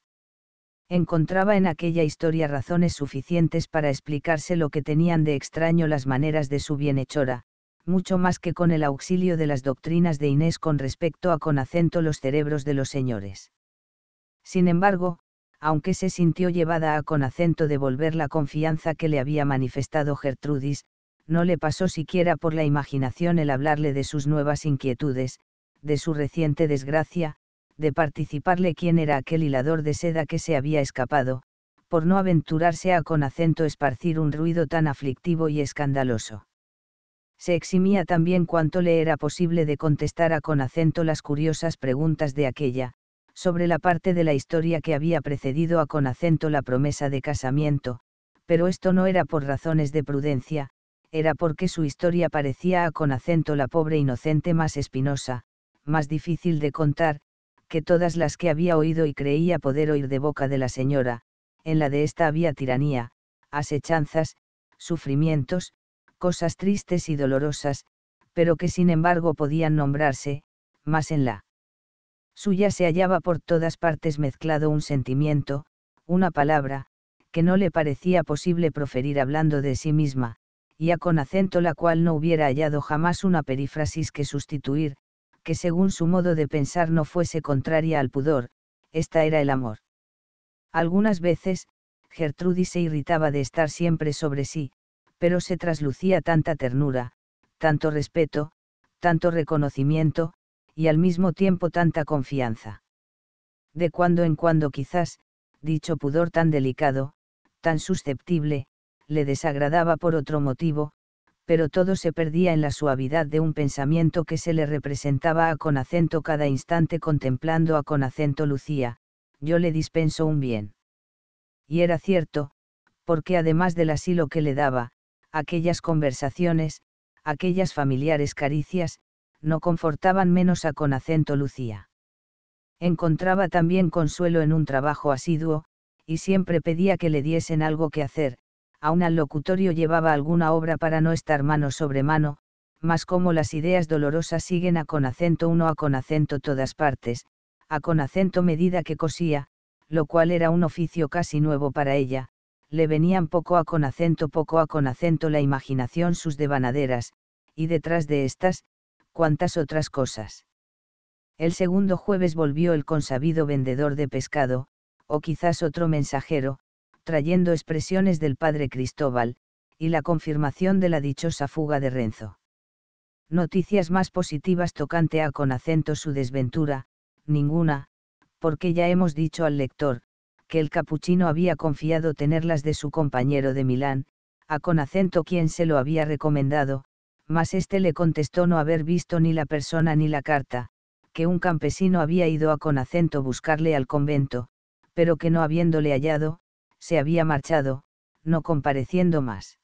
Encontraba en aquella historia razones suficientes para explicarse lo que tenían de extraño las maneras de su bienhechora, mucho más que con el auxilio de las doctrinas de Inés con respecto a con acento los cerebros de los señores. Sin embargo, aunque se sintió llevada a con acento devolver la confianza que le había manifestado Gertrudis, no le pasó siquiera por la imaginación el hablarle de sus nuevas inquietudes, de su reciente desgracia, de participarle quién era aquel hilador de seda que se había escapado, por no aventurarse a con acento esparcir un ruido tan aflictivo y escandaloso. Se eximía también cuanto le era posible de contestar a con acento las curiosas preguntas de aquella, sobre la parte de la historia que había precedido a con acento la promesa de casamiento, pero esto no era por razones de prudencia, era porque su historia parecía a con acento la pobre inocente más espinosa, más difícil de contar, que todas las que había oído y creía poder oír de boca de la señora, en la de esta había tiranía, asechanzas, sufrimientos, cosas tristes y dolorosas, pero que sin embargo podían nombrarse, más en la Suya se hallaba por todas partes mezclado un sentimiento, una palabra, que no le parecía posible proferir hablando de sí misma, a con acento la cual no hubiera hallado jamás una perífrasis que sustituir, que según su modo de pensar no fuese contraria al pudor, esta era el amor. Algunas veces, Gertrudis se irritaba de estar siempre sobre sí, pero se traslucía tanta ternura, tanto respeto, tanto reconocimiento, y al mismo tiempo tanta confianza. De cuando en cuando quizás, dicho pudor tan delicado, tan susceptible, le desagradaba por otro motivo, pero todo se perdía en la suavidad de un pensamiento que se le representaba a con acento cada instante contemplando a con acento Lucía, yo le dispenso un bien. Y era cierto, porque además del asilo que le daba, aquellas conversaciones, aquellas familiares caricias, no confortaban menos a con acento Lucía. Encontraba también consuelo en un trabajo asiduo, y siempre pedía que le diesen algo que hacer, aun al locutorio llevaba alguna obra para no estar mano sobre mano, mas como las ideas dolorosas siguen a con acento uno a con acento todas partes, a con acento medida que cosía, lo cual era un oficio casi nuevo para ella, le venían poco a con acento poco a con acento la imaginación sus devanaderas, y detrás de estas, ¿cuántas otras cosas. El segundo jueves volvió el consabido vendedor de pescado, o quizás otro mensajero, trayendo expresiones del padre Cristóbal, y la confirmación de la dichosa fuga de Renzo. Noticias más positivas tocante a con acento su desventura, ninguna, porque ya hemos dicho al lector, que el capuchino había confiado tenerlas de su compañero de Milán, a con acento quien se lo había recomendado, mas éste le contestó no haber visto ni la persona ni la carta, que un campesino había ido a con acento buscarle al convento, pero que no habiéndole hallado, se había marchado, no compareciendo más.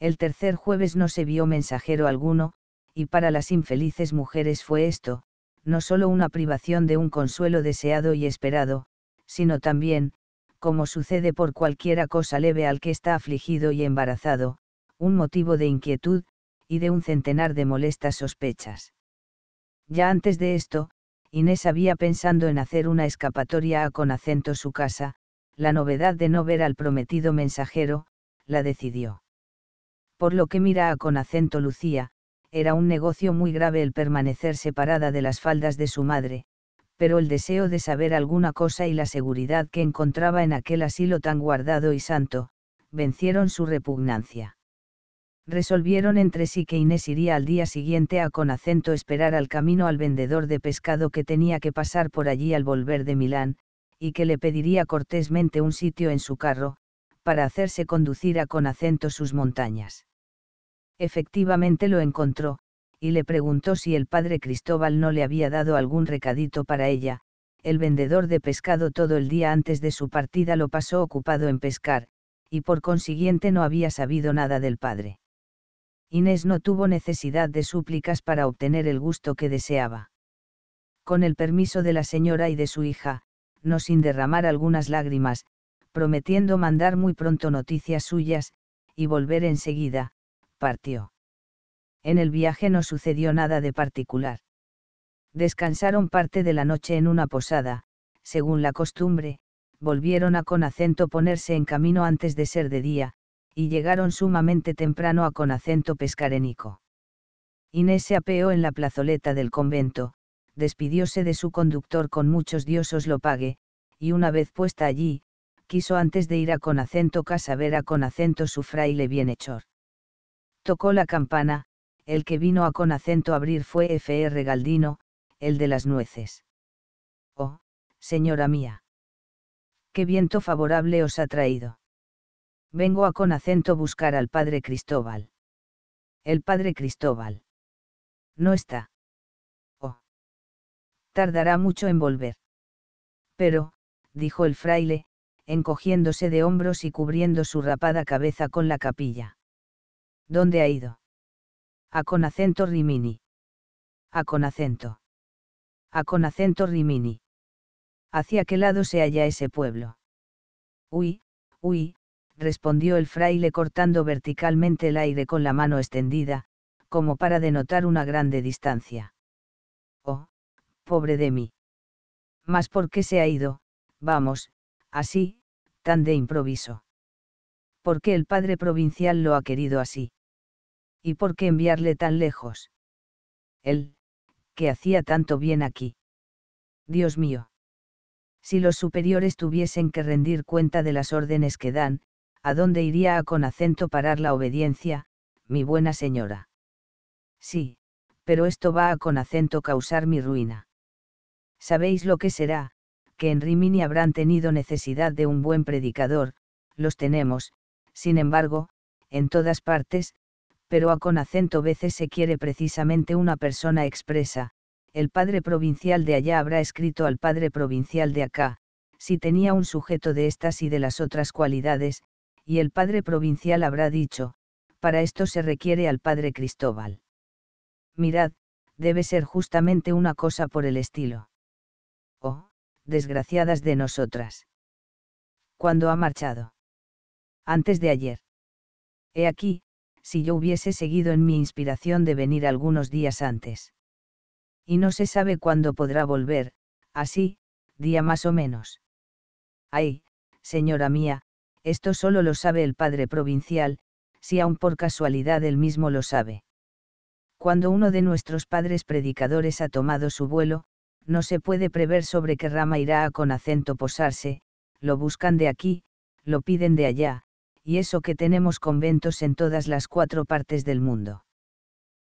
El tercer jueves no se vio mensajero alguno, y para las infelices mujeres fue esto, no solo una privación de un consuelo deseado y esperado, sino también, como sucede por cualquiera cosa leve al que está afligido y embarazado, un motivo de inquietud, y de un centenar de molestas sospechas. Ya antes de esto, Inés había pensado en hacer una escapatoria a con acento su casa, la novedad de no ver al prometido mensajero, la decidió. Por lo que mira a con acento Lucía, era un negocio muy grave el permanecer separada de las faldas de su madre, pero el deseo de saber alguna cosa y la seguridad que encontraba en aquel asilo tan guardado y santo, vencieron su repugnancia resolvieron entre sí que Inés iría al día siguiente a con acento esperar al camino al vendedor de pescado que tenía que pasar por allí al volver de Milán, y que le pediría cortésmente un sitio en su carro, para hacerse conducir a con acento sus montañas. Efectivamente lo encontró, y le preguntó si el padre Cristóbal no le había dado algún recadito para ella, el vendedor de pescado todo el día antes de su partida lo pasó ocupado en pescar, y por consiguiente no había sabido nada del padre Inés no tuvo necesidad de súplicas para obtener el gusto que deseaba. Con el permiso de la señora y de su hija, no sin derramar algunas lágrimas, prometiendo mandar muy pronto noticias suyas, y volver enseguida, partió. En el viaje no sucedió nada de particular. Descansaron parte de la noche en una posada, según la costumbre, volvieron a con acento ponerse en camino antes de ser de día, y llegaron sumamente temprano a Conacento acento pescarénico. Inés se apeó en la plazoleta del convento, despidióse de su conductor con muchos diosos lo pague, y una vez puesta allí, quiso antes de ir a Conacento casa ver a Conacento su fraile bienhechor. Tocó la campana, el que vino a Conacento acento abrir fue F.R. Galdino, el de las nueces. Oh, señora mía. Qué viento favorable os ha traído vengo a con acento buscar al padre Cristóbal. El padre Cristóbal. No está. Oh. Tardará mucho en volver. Pero, dijo el fraile, encogiéndose de hombros y cubriendo su rapada cabeza con la capilla. ¿Dónde ha ido? A con acento Rimini. A con acento. A con acento Rimini. ¿Hacia qué lado se halla ese pueblo? Uy, uy, respondió el fraile cortando verticalmente el aire con la mano extendida, como para denotar una grande distancia. Oh, pobre de mí. Mas por qué se ha ido, vamos, así, tan de improviso. ¿Por qué el padre provincial lo ha querido así? ¿Y por qué enviarle tan lejos? Él, que hacía tanto bien aquí. Dios mío. Si los superiores tuviesen que rendir cuenta de las órdenes que dan, ¿A dónde iría a con acento parar la obediencia, mi buena señora? Sí, pero esto va a con acento causar mi ruina. Sabéis lo que será, que en Rimini habrán tenido necesidad de un buen predicador, los tenemos, sin embargo, en todas partes, pero a con acento veces se quiere precisamente una persona expresa, el padre provincial de allá habrá escrito al padre provincial de acá, si tenía un sujeto de estas y de las otras cualidades, y el padre provincial habrá dicho, para esto se requiere al padre Cristóbal. Mirad, debe ser justamente una cosa por el estilo. Oh, desgraciadas de nosotras. ¿Cuándo ha marchado? Antes de ayer. He aquí, si yo hubiese seguido en mi inspiración de venir algunos días antes. Y no se sabe cuándo podrá volver, así, día más o menos. Ay, señora mía, esto solo lo sabe el padre provincial, si aun por casualidad él mismo lo sabe. Cuando uno de nuestros padres predicadores ha tomado su vuelo, no se puede prever sobre qué rama irá a con acento posarse, lo buscan de aquí, lo piden de allá, y eso que tenemos conventos en todas las cuatro partes del mundo.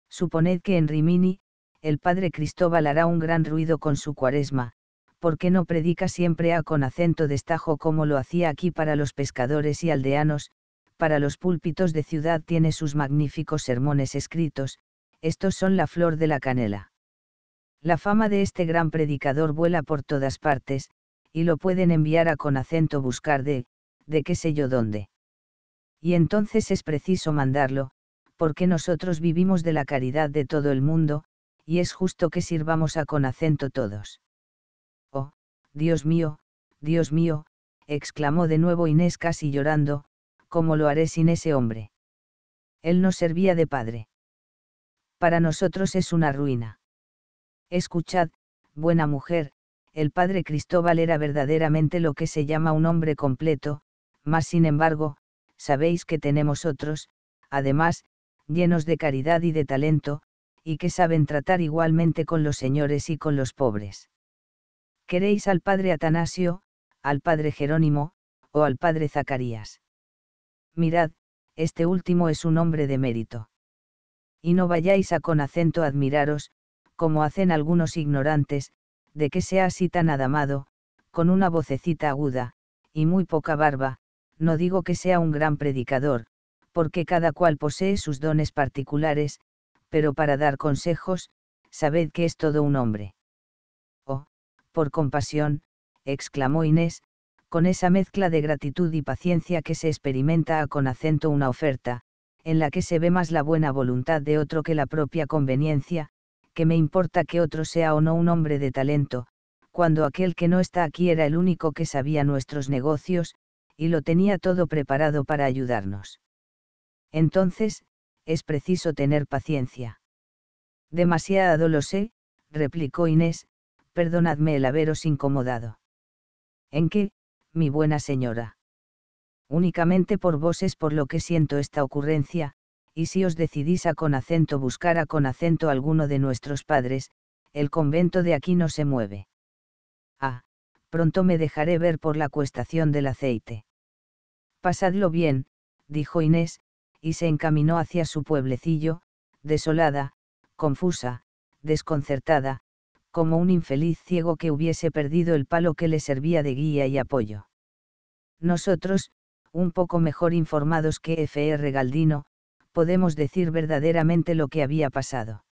Suponed que en Rimini, el padre Cristóbal hará un gran ruido con su cuaresma, ¿por qué no predica siempre a con acento destajo como lo hacía aquí para los pescadores y aldeanos, para los púlpitos de ciudad tiene sus magníficos sermones escritos, estos son la flor de la canela. La fama de este gran predicador vuela por todas partes, y lo pueden enviar a con acento buscar de, de qué sé yo dónde. Y entonces es preciso mandarlo, porque nosotros vivimos de la caridad de todo el mundo, y es justo que sirvamos a con acento todos. Dios mío, Dios mío, exclamó de nuevo Inés casi llorando, ¿cómo lo haré sin ese hombre? Él no servía de padre. Para nosotros es una ruina. Escuchad, buena mujer, el padre Cristóbal era verdaderamente lo que se llama un hombre completo, mas sin embargo, sabéis que tenemos otros, además, llenos de caridad y de talento, y que saben tratar igualmente con los señores y con los pobres queréis al padre Atanasio, al padre Jerónimo, o al padre Zacarías. Mirad, este último es un hombre de mérito. Y no vayáis a con acento admiraros, como hacen algunos ignorantes, de que sea así tan adamado, con una vocecita aguda, y muy poca barba, no digo que sea un gran predicador, porque cada cual posee sus dones particulares, pero para dar consejos, sabed que es todo un hombre. Por compasión, exclamó Inés, con esa mezcla de gratitud y paciencia que se experimenta a con acento una oferta, en la que se ve más la buena voluntad de otro que la propia conveniencia, que me importa que otro sea o no un hombre de talento, cuando aquel que no está aquí era el único que sabía nuestros negocios, y lo tenía todo preparado para ayudarnos. Entonces, es preciso tener paciencia. Demasiado lo sé, replicó Inés, perdonadme el haberos incomodado. ¿En qué, mi buena señora? Únicamente por vos es por lo que siento esta ocurrencia, y si os decidís a con acento buscar a con acento alguno de nuestros padres, el convento de aquí no se mueve. Ah, pronto me dejaré ver por la cuestación del aceite. Pasadlo bien, dijo Inés, y se encaminó hacia su pueblecillo, desolada, confusa, desconcertada, como un infeliz ciego que hubiese perdido el palo que le servía de guía y apoyo. Nosotros, un poco mejor informados que F.R. Galdino, podemos decir verdaderamente lo que había pasado.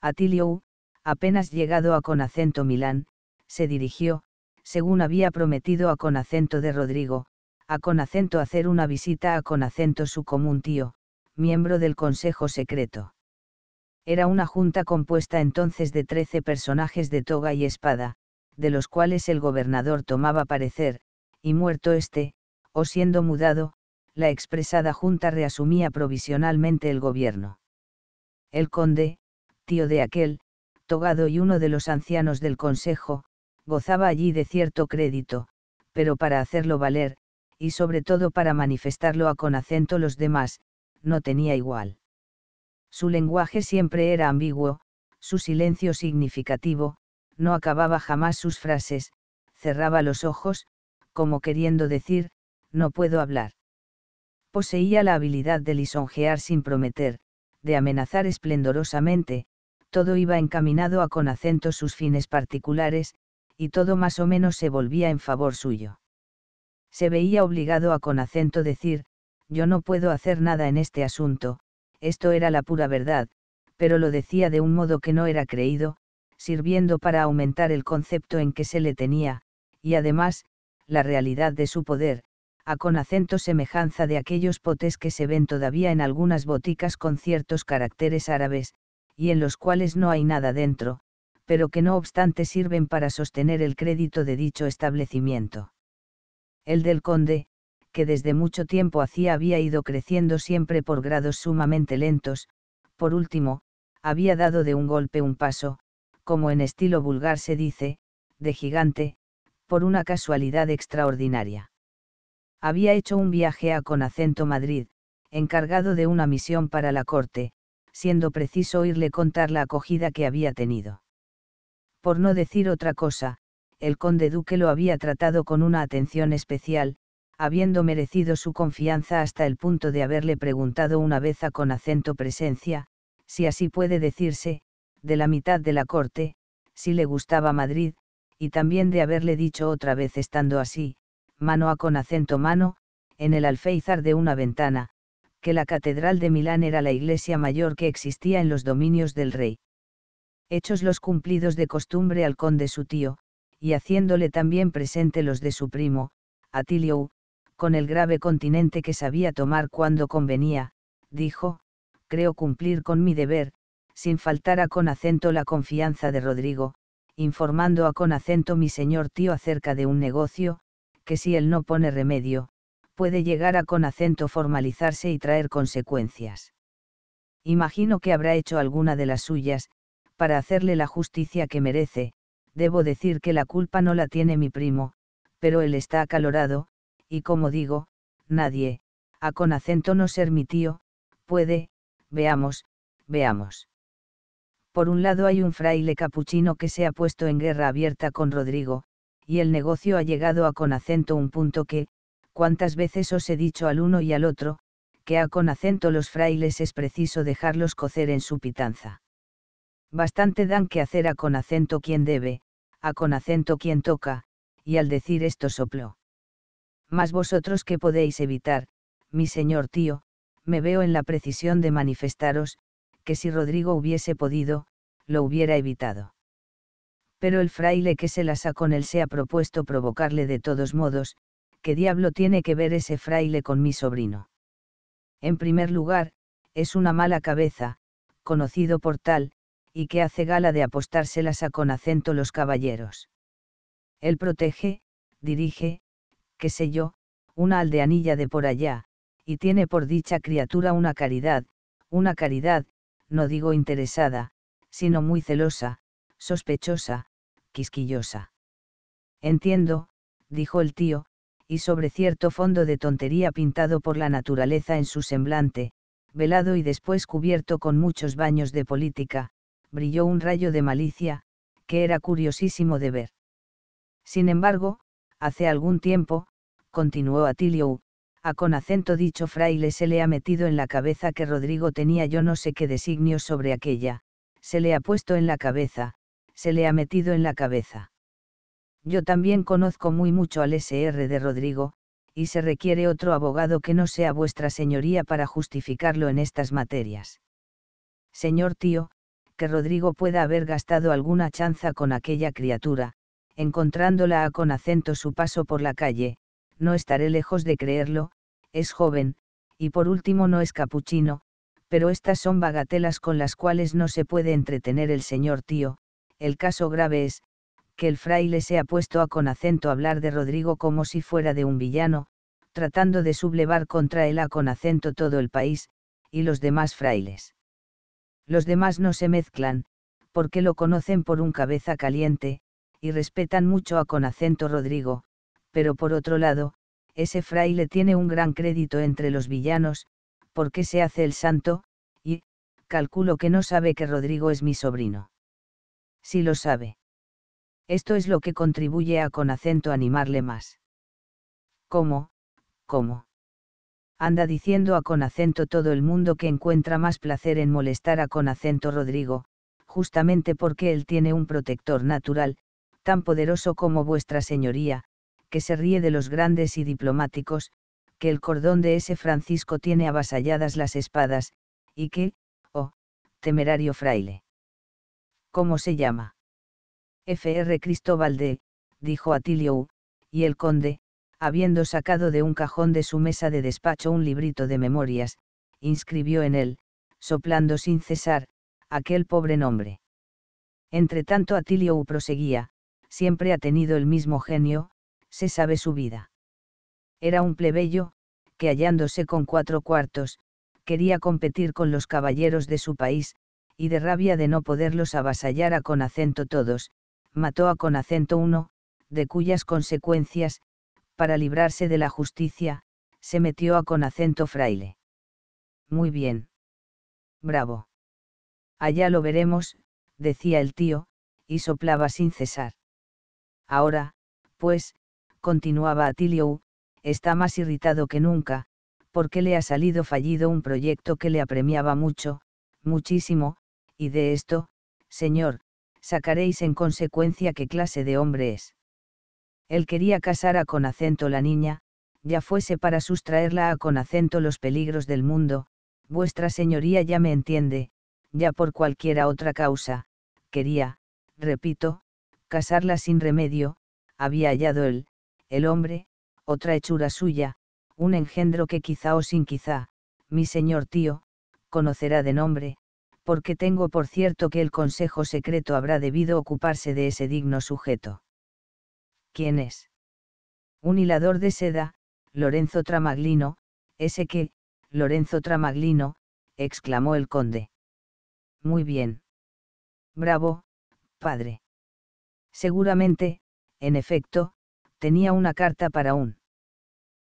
Atilio, apenas llegado a Conacento Milán, se dirigió, según había prometido a Conacento de Rodrigo, a Conacento hacer una visita a Conacento su común tío, miembro del Consejo Secreto. Era una junta compuesta entonces de trece personajes de toga y espada, de los cuales el gobernador tomaba parecer, y muerto éste, o siendo mudado, la expresada junta reasumía provisionalmente el gobierno. El conde, tío de aquel, togado y uno de los ancianos del consejo, gozaba allí de cierto crédito, pero para hacerlo valer, y sobre todo para manifestarlo a con acento los demás, no tenía igual. Su lenguaje siempre era ambiguo, su silencio significativo, no acababa jamás sus frases, cerraba los ojos, como queriendo decir, no puedo hablar. Poseía la habilidad de lisonjear sin prometer, de amenazar esplendorosamente, todo iba encaminado a con acento sus fines particulares, y todo más o menos se volvía en favor suyo. Se veía obligado a con acento decir, yo no puedo hacer nada en este asunto, esto era la pura verdad, pero lo decía de un modo que no era creído, sirviendo para aumentar el concepto en que se le tenía, y además, la realidad de su poder, a con acento semejanza de aquellos potes que se ven todavía en algunas boticas con ciertos caracteres árabes, y en los cuales no hay nada dentro, pero que no obstante sirven para sostener el crédito de dicho establecimiento. El del conde, que desde mucho tiempo hacía había ido creciendo siempre por grados sumamente lentos, por último, había dado de un golpe un paso, como en estilo vulgar se dice, de gigante, por una casualidad extraordinaria. Había hecho un viaje a con acento Madrid, encargado de una misión para la corte, siendo preciso oírle contar la acogida que había tenido. Por no decir otra cosa, el conde duque lo había tratado con una atención especial, habiendo merecido su confianza hasta el punto de haberle preguntado una vez a con acento presencia, si así puede decirse, de la mitad de la corte, si le gustaba Madrid, y también de haberle dicho otra vez estando así, mano a con acento mano, en el alféizar de una ventana, que la Catedral de Milán era la iglesia mayor que existía en los dominios del rey. Hechos los cumplidos de costumbre al conde su tío, y haciéndole también presente los de su primo, Atilio, con el grave continente que sabía tomar cuando convenía, dijo, creo cumplir con mi deber, sin faltar a con acento la confianza de Rodrigo, informando a con acento mi señor tío acerca de un negocio, que si él no pone remedio, puede llegar a con acento formalizarse y traer consecuencias. Imagino que habrá hecho alguna de las suyas, para hacerle la justicia que merece, debo decir que la culpa no la tiene mi primo, pero él está acalorado, y como digo, nadie, a con acento no ser mi tío, puede, veamos, veamos. Por un lado hay un fraile capuchino que se ha puesto en guerra abierta con Rodrigo, y el negocio ha llegado a con acento un punto que, cuántas veces os he dicho al uno y al otro, que a con acento los frailes es preciso dejarlos cocer en su pitanza. Bastante dan que hacer a con acento quien debe, a con acento quien toca, y al decir esto sopló. Mas vosotros que podéis evitar, mi señor tío, me veo en la precisión de manifestaros, que si Rodrigo hubiese podido, lo hubiera evitado. Pero el fraile que se la ha con él se ha propuesto provocarle de todos modos, ¿qué diablo tiene que ver ese fraile con mi sobrino? En primer lugar, es una mala cabeza, conocido por tal, y que hace gala de apostárselas a con acento los caballeros. Él protege, dirige, qué sé yo, una aldeanilla de por allá, y tiene por dicha criatura una caridad, una caridad, no digo interesada, sino muy celosa, sospechosa, quisquillosa. Entiendo, dijo el tío, y sobre cierto fondo de tontería pintado por la naturaleza en su semblante, velado y después cubierto con muchos baños de política, brilló un rayo de malicia, que era curiosísimo de ver. Sin embargo, hace algún tiempo, continuó Atilio, a con acento dicho fraile se le ha metido en la cabeza que Rodrigo tenía yo no sé qué designio sobre aquella, se le ha puesto en la cabeza, se le ha metido en la cabeza. Yo también conozco muy mucho al SR de Rodrigo, y se requiere otro abogado que no sea vuestra señoría para justificarlo en estas materias. Señor tío, que Rodrigo pueda haber gastado alguna chanza con aquella criatura, encontrándola a con acento su paso por la calle, no estaré lejos de creerlo, es joven, y por último no es capuchino, pero estas son bagatelas con las cuales no se puede entretener el señor tío, el caso grave es, que el fraile se ha puesto a con acento hablar de Rodrigo como si fuera de un villano, tratando de sublevar contra él a con acento todo el país, y los demás frailes. Los demás no se mezclan, porque lo conocen por un cabeza caliente, y respetan mucho a con acento Rodrigo, pero por otro lado, ese fraile tiene un gran crédito entre los villanos, porque se hace el santo, y, calculo que no sabe que Rodrigo es mi sobrino. Si lo sabe. Esto es lo que contribuye a con acento animarle más. ¿Cómo? ¿Cómo? Anda diciendo a con acento todo el mundo que encuentra más placer en molestar a con acento Rodrigo, justamente porque él tiene un protector natural, tan poderoso como vuestra señoría, que se ríe de los grandes y diplomáticos, que el cordón de ese Francisco tiene avasalladas las espadas, y que, oh, temerario fraile. ¿Cómo se llama? Fr. Cristóbal de, dijo Atilio y el conde, habiendo sacado de un cajón de su mesa de despacho un librito de memorias, inscribió en él, soplando sin cesar, aquel pobre nombre. Entretanto Atilio proseguía, siempre ha tenido el mismo genio, se sabe su vida. Era un plebeyo, que hallándose con cuatro cuartos, quería competir con los caballeros de su país, y de rabia de no poderlos avasallar a con acento todos, mató a con acento uno, de cuyas consecuencias, para librarse de la justicia, se metió a con acento fraile. Muy bien. Bravo. Allá lo veremos, decía el tío, y soplaba sin cesar. Ahora, pues, continuaba Atilio, está más irritado que nunca, porque le ha salido fallido un proyecto que le apremiaba mucho, muchísimo, y de esto, señor, sacaréis en consecuencia qué clase de hombre es. Él quería casar a con acento la niña, ya fuese para sustraerla a con acento los peligros del mundo, vuestra señoría ya me entiende, ya por cualquiera otra causa, quería, repito, casarla sin remedio, había hallado él el hombre, otra hechura suya, un engendro que quizá o sin quizá, mi señor tío, conocerá de nombre, porque tengo por cierto que el Consejo Secreto habrá debido ocuparse de ese digno sujeto. ¿Quién es? Un hilador de seda, Lorenzo Tramaglino, ese que, Lorenzo Tramaglino, exclamó el conde. Muy bien. Bravo, padre. Seguramente, en efecto, tenía una carta para un.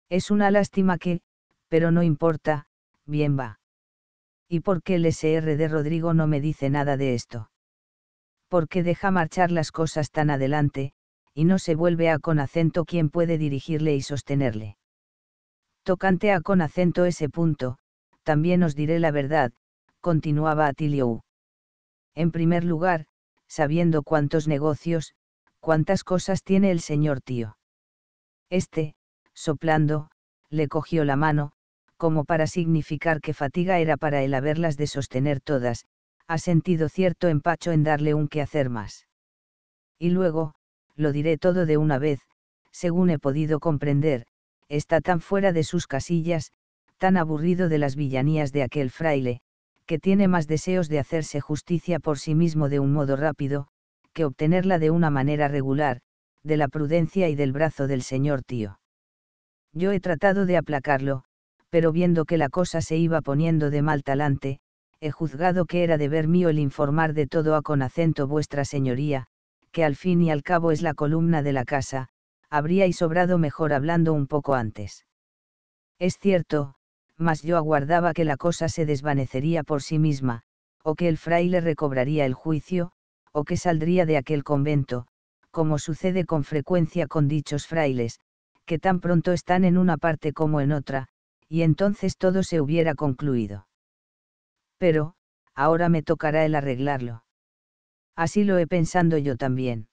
Es una lástima que, pero no importa, bien va. ¿Y por qué el SR de Rodrigo no me dice nada de esto? Porque deja marchar las cosas tan adelante, y no se vuelve a con acento quien puede dirigirle y sostenerle. Tocante a con acento ese punto, también os diré la verdad, continuaba Atilio En primer lugar, sabiendo cuántos negocios, cuántas cosas tiene el señor tío. Este, soplando, le cogió la mano, como para significar que fatiga era para él haberlas de sostener todas, ha sentido cierto empacho en darle un hacer más. Y luego, lo diré todo de una vez, según he podido comprender, está tan fuera de sus casillas, tan aburrido de las villanías de aquel fraile, que tiene más deseos de hacerse justicia por sí mismo de un modo rápido, que obtenerla de una manera regular, de la prudencia y del brazo del señor tío. Yo he tratado de aplacarlo, pero viendo que la cosa se iba poniendo de mal talante, he juzgado que era deber mío el informar de todo a con acento vuestra señoría, que al fin y al cabo es la columna de la casa, habríais sobrado mejor hablando un poco antes. Es cierto, mas yo aguardaba que la cosa se desvanecería por sí misma, o que el fraile recobraría el juicio, o que saldría de aquel convento, como sucede con frecuencia con dichos frailes, que tan pronto están en una parte como en otra, y entonces todo se hubiera concluido. Pero, ahora me tocará el arreglarlo. Así lo he pensando yo también.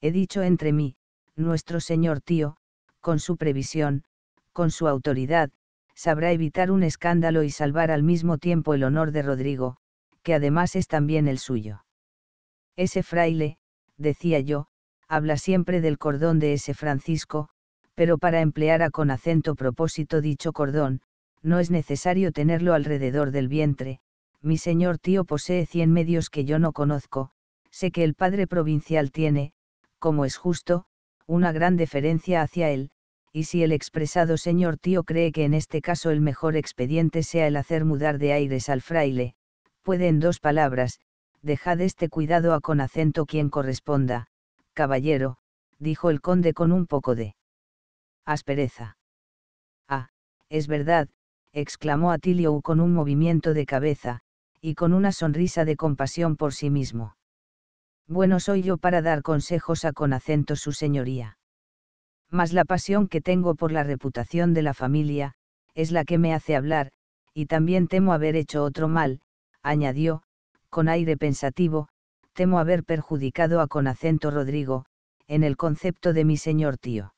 He dicho entre mí, nuestro señor tío, con su previsión, con su autoridad, sabrá evitar un escándalo y salvar al mismo tiempo el honor de Rodrigo, que además es también el suyo. Ese fraile, decía yo, habla siempre del cordón de ese Francisco, pero para emplear a con acento propósito dicho cordón, no es necesario tenerlo alrededor del vientre, mi señor tío posee cien medios que yo no conozco, sé que el padre provincial tiene, como es justo, una gran deferencia hacia él, y si el expresado señor tío cree que en este caso el mejor expediente sea el hacer mudar de aires al fraile, puede en dos palabras, dejad este cuidado a con acento quien corresponda, caballero, dijo el conde con un poco de aspereza. Ah, es verdad, exclamó Atilio con un movimiento de cabeza, y con una sonrisa de compasión por sí mismo. Bueno soy yo para dar consejos a con acento su señoría. Mas la pasión que tengo por la reputación de la familia, es la que me hace hablar, y también temo haber hecho otro mal, añadió, con aire pensativo, temo haber perjudicado a con acento Rodrigo, en el concepto de mi señor tío.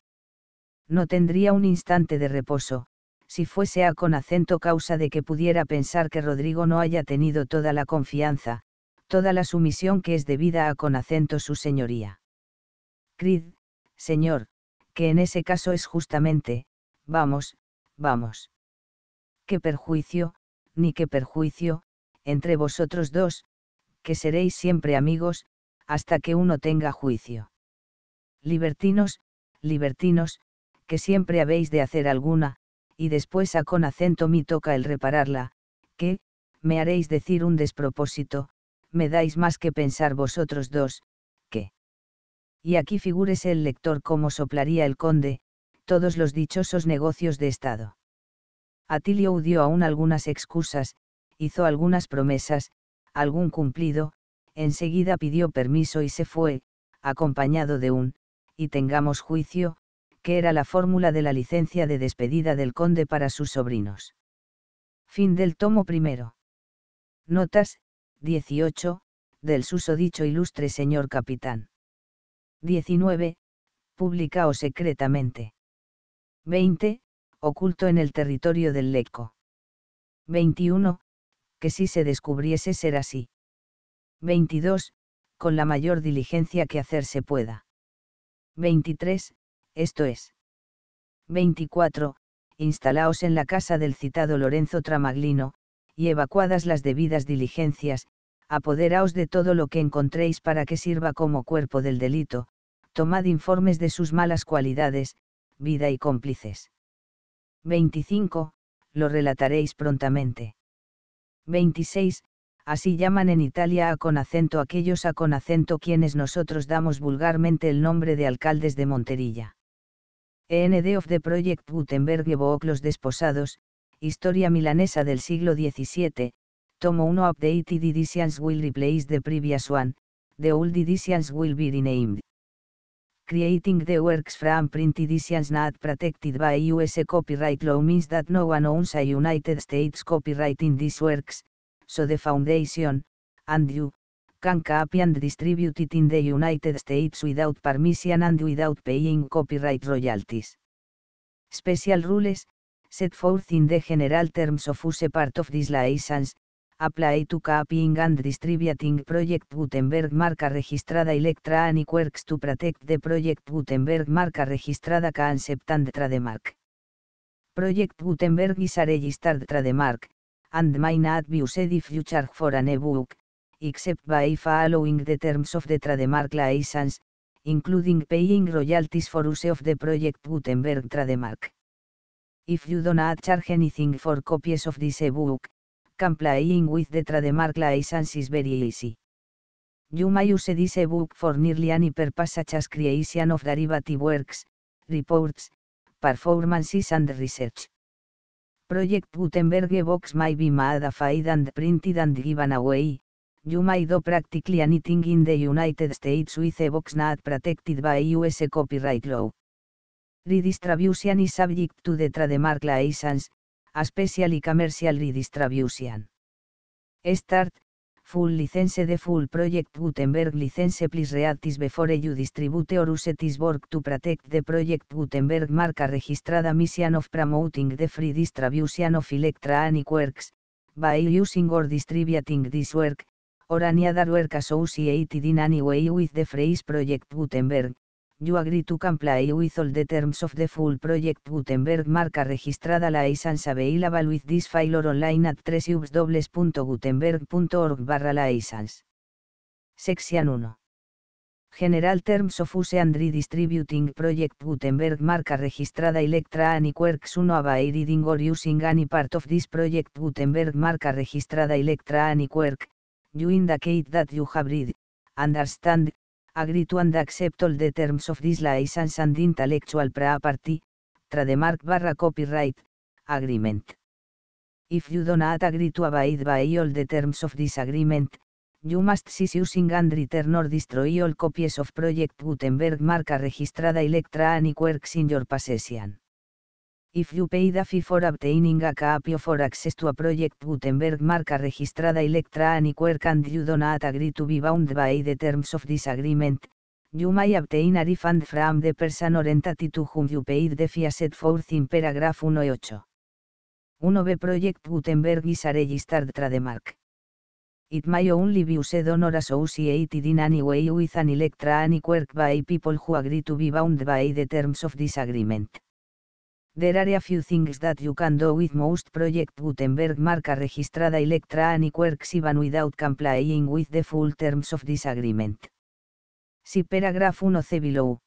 No tendría un instante de reposo, si fuese a con acento causa de que pudiera pensar que Rodrigo no haya tenido toda la confianza, toda la sumisión que es debida a con acento su señoría. Crid, señor, que en ese caso es justamente, vamos, vamos. ¿Qué perjuicio, ni qué perjuicio, entre vosotros dos, que seréis siempre amigos, hasta que uno tenga juicio. Libertinos, libertinos, que siempre habéis de hacer alguna, y después a con acento mi toca el repararla, que, me haréis decir un despropósito, me dais más que pensar vosotros dos, que. Y aquí figúrese el lector cómo soplaría el conde, todos los dichosos negocios de Estado. Atilio dio aún algunas excusas, hizo algunas promesas, algún cumplido, enseguida pidió permiso y se fue, acompañado de un, y tengamos juicio, que era la fórmula de la licencia de despedida del conde para sus sobrinos. Fin del tomo primero. Notas, 18, del dicho ilustre señor capitán. 19. Publicado secretamente. 20. Oculto en el territorio del Leco. 21 que si se descubriese ser así. 22. Con la mayor diligencia que hacerse pueda. 23. Esto es. 24. Instalaos en la casa del citado Lorenzo Tramaglino, y evacuadas las debidas diligencias, apoderaos de todo lo que encontréis para que sirva como cuerpo del delito, tomad informes de sus malas cualidades, vida y cómplices. 25. Lo relataréis prontamente. 26, así llaman en Italia a con acento aquellos a con acento quienes nosotros damos vulgarmente el nombre de alcaldes de Monterilla. END of the Project Gutenberg Book Los Desposados, Historia Milanesa del siglo XVII, Tomo 1 Updated editions will replace the previous one, the old editions will be renamed. Creating the works from print editions not protected by US copyright law means that no one owns a United States copyright in these works, so the foundation, and you, can copy and distribute it in the United States without permission and without paying copyright royalties. Special rules, set forth in the general terms of use part of this license, Apply to copying and distributing Project Gutenberg marca registrada Electra and Quirks to protect the Project Gutenberg marca registrada concept trademark. Project Gutenberg is a registered trademark, and may not be used if you charge for an ebook, except by following the terms of the trademark license, including paying royalties for use of the Project Gutenberg trademark. If you do not charge anything for copies of this ebook, Playing with the trademark license is very easy. You may use this ebook for nearly any purpose such as creation of derivative works, reports, performances and research. Project Gutenberg box may be modified and printed and given away. You may do practically anything in the United States with a box not protected by US copyright law. Redistribution is subject to the trademark license, a y commercial redistribution. Start, full license de full project Gutenberg license please read before you distribute or use this work to protect the project Gutenberg marca registrada mission of promoting the free distribution of electronic works, by using or distributing this work, or any other work associated in any way with the phrase project Gutenberg, you agree to comply with all the terms of the full project Gutenberg marca registrada la license available with this file or online at www.gutenberg.org barra license. Sección 1. General Terms of Use and Redistributing Project Gutenberg marca registrada Electra any Quirks 1 by reading or using any part of this project Gutenberg marca registrada Electra any Quirk, you indicate that you have read, understand, agree to and accept all the terms of this license and intellectual property, trademark barra copyright, agreement. If you do not agree to abide by all the terms of this agreement, you must cease using and return or destroy all copies of Project Gutenberg marca registrada Electra any works in your possession. If you paid a fee for obtaining a capio for access to a Project Gutenberg marca registrada Electra anywhere and you do agree to be bound by the terms of this agreement, you may obtain a refund from the person or entity to whom you paid the fee set forth in paragraph 1.8. 1b Project Gutenberg is a registered trademark. It may only be used on or associated in any way with an Electra aniquirk by people who agree to be bound by the terms of this agreement. There are a few things that you can do with most project Gutenberg marca registrada Electra and even without complying with the full terms of disagreement. agreement. paragraph 1c below.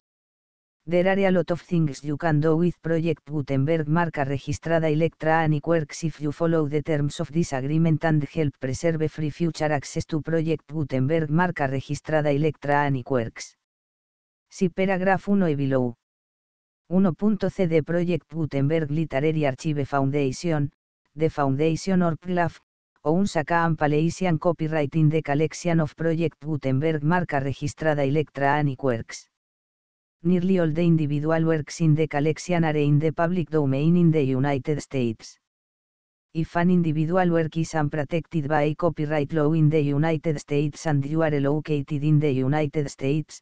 There are a lot of things you can do with Project Gutenberg marca registrada Electra and if you follow the terms of this agreement and help preserve free future access to Project Gutenberg marca registrada Electra and Quirks. Si paragraph 1 e below de Project Gutenberg Literary Archive Foundation, The Foundation or PLAF, o un Paleisian Copyright in the Collection of Project Gutenberg marca registrada Electra Works. Nearly all the individual works in the collection are in the public domain in the United States. If an individual work is unprotected by copyright law in the United States and you are located in the United States,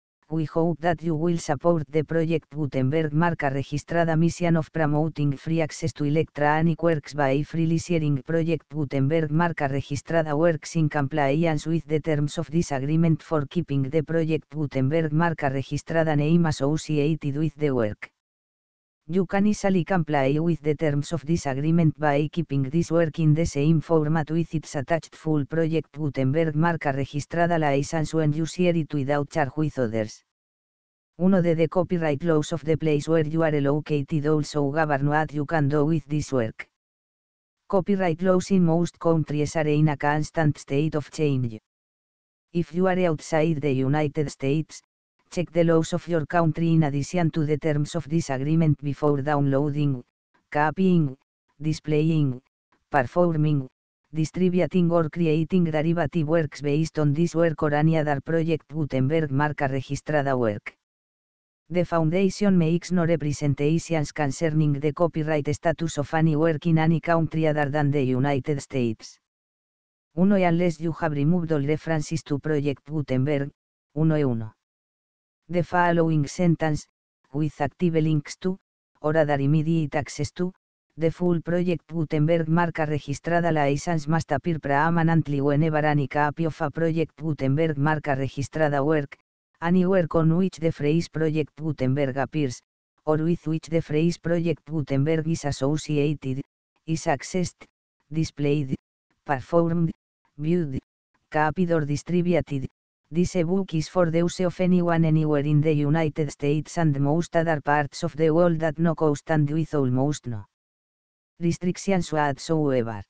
we hope that you will support the Project Gutenberg marca registrada mission of promoting free access to electronic works by freely sharing Project Gutenberg marca registrada works in compliance with the terms of this agreement for keeping the Project Gutenberg marca registrada name associated with the work. You can easily comply with the terms of this agreement by keeping this work in the same format with its attached full project Gutenberg marca registrada license when you share it without charge with others. 1 de the copyright laws of the place where you are located also govern what you can do with this work. Copyright laws in most countries are in a constant state of change. If you are outside the United States, check the laws of your country in addition to the terms of this agreement before downloading, copying, displaying, performing, distributing or creating derivative works based on this work or any other project Gutenberg marca registrada work. The Foundation makes no representations concerning the copyright status of any work in any country other than the United States. 1. Unless you have removed all references to Project Gutenberg, 1 e 1 the following sentence, with active links to, or other immediate access to, the full project Gutenberg marca registrada la must appear pre-amanantly whenever any copy of a project Gutenberg marca registrada work, any work on which the phrase project Gutenberg appears, or with which the phrase project Gutenberg is associated, is accessed, displayed, performed, viewed, copied or distributed, This book is for the use of anyone anywhere in the United States and most other parts of the world that no cost and with almost no restrictions whatsoever.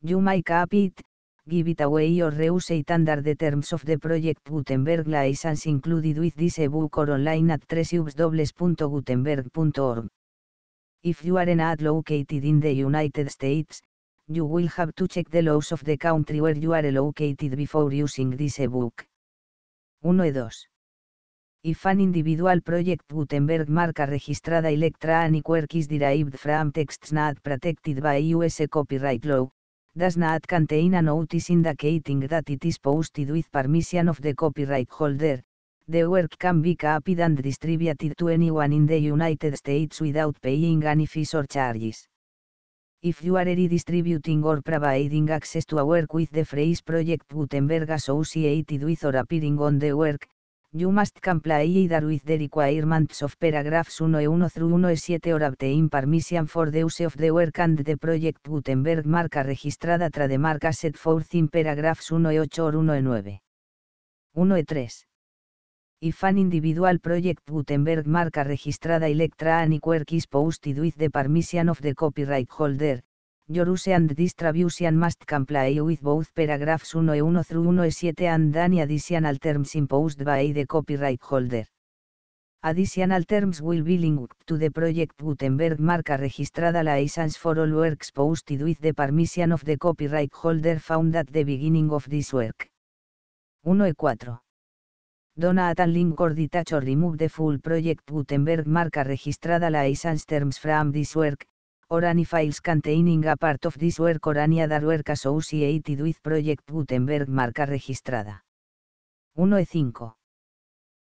You may cap it, give it away or reuse it under the terms of the Project Gutenberg license included with this ebook or online at www.gutenberg.org. If you are not located in the United States, you will have to check the laws of the country where you are located before using this ebook. 1 e 2. If an individual project Gutenberg marca registrada electronic work is derived from texts not protected by US copyright law, does not contain a notice indicating that it is posted with permission of the copyright holder, the work can be copied and distributed to anyone in the United States without paying any fees or charges. If you are redistributing or providing access to a work with the phrase Project Gutenberg associated with or appearing on the work, you must comply either with the requirements of paragraphs 1E1 through 1E7 or obtain permission for the use of the work and the Project Gutenberg marca registrada trademark set forth in paragraphs 1E8 or 1E9. 1E3 y fan individual Project Gutenberg marca registrada Electra Annie post is posted with the permission of the copyright holder, your use and distribution must comply with both paragraphs 1E1 through 1E7 and any additional terms imposed by the copyright holder. Additional terms will be linked to the Project Gutenberg marca registrada license for all works posted with the permission of the copyright holder found at the beginning of this work. 1 e 4 link or detach or remove the full project Gutenberg marca registrada la terms from this work, or any files containing a part of this work or any other work associated with project Gutenberg marca registrada. 1 e 5.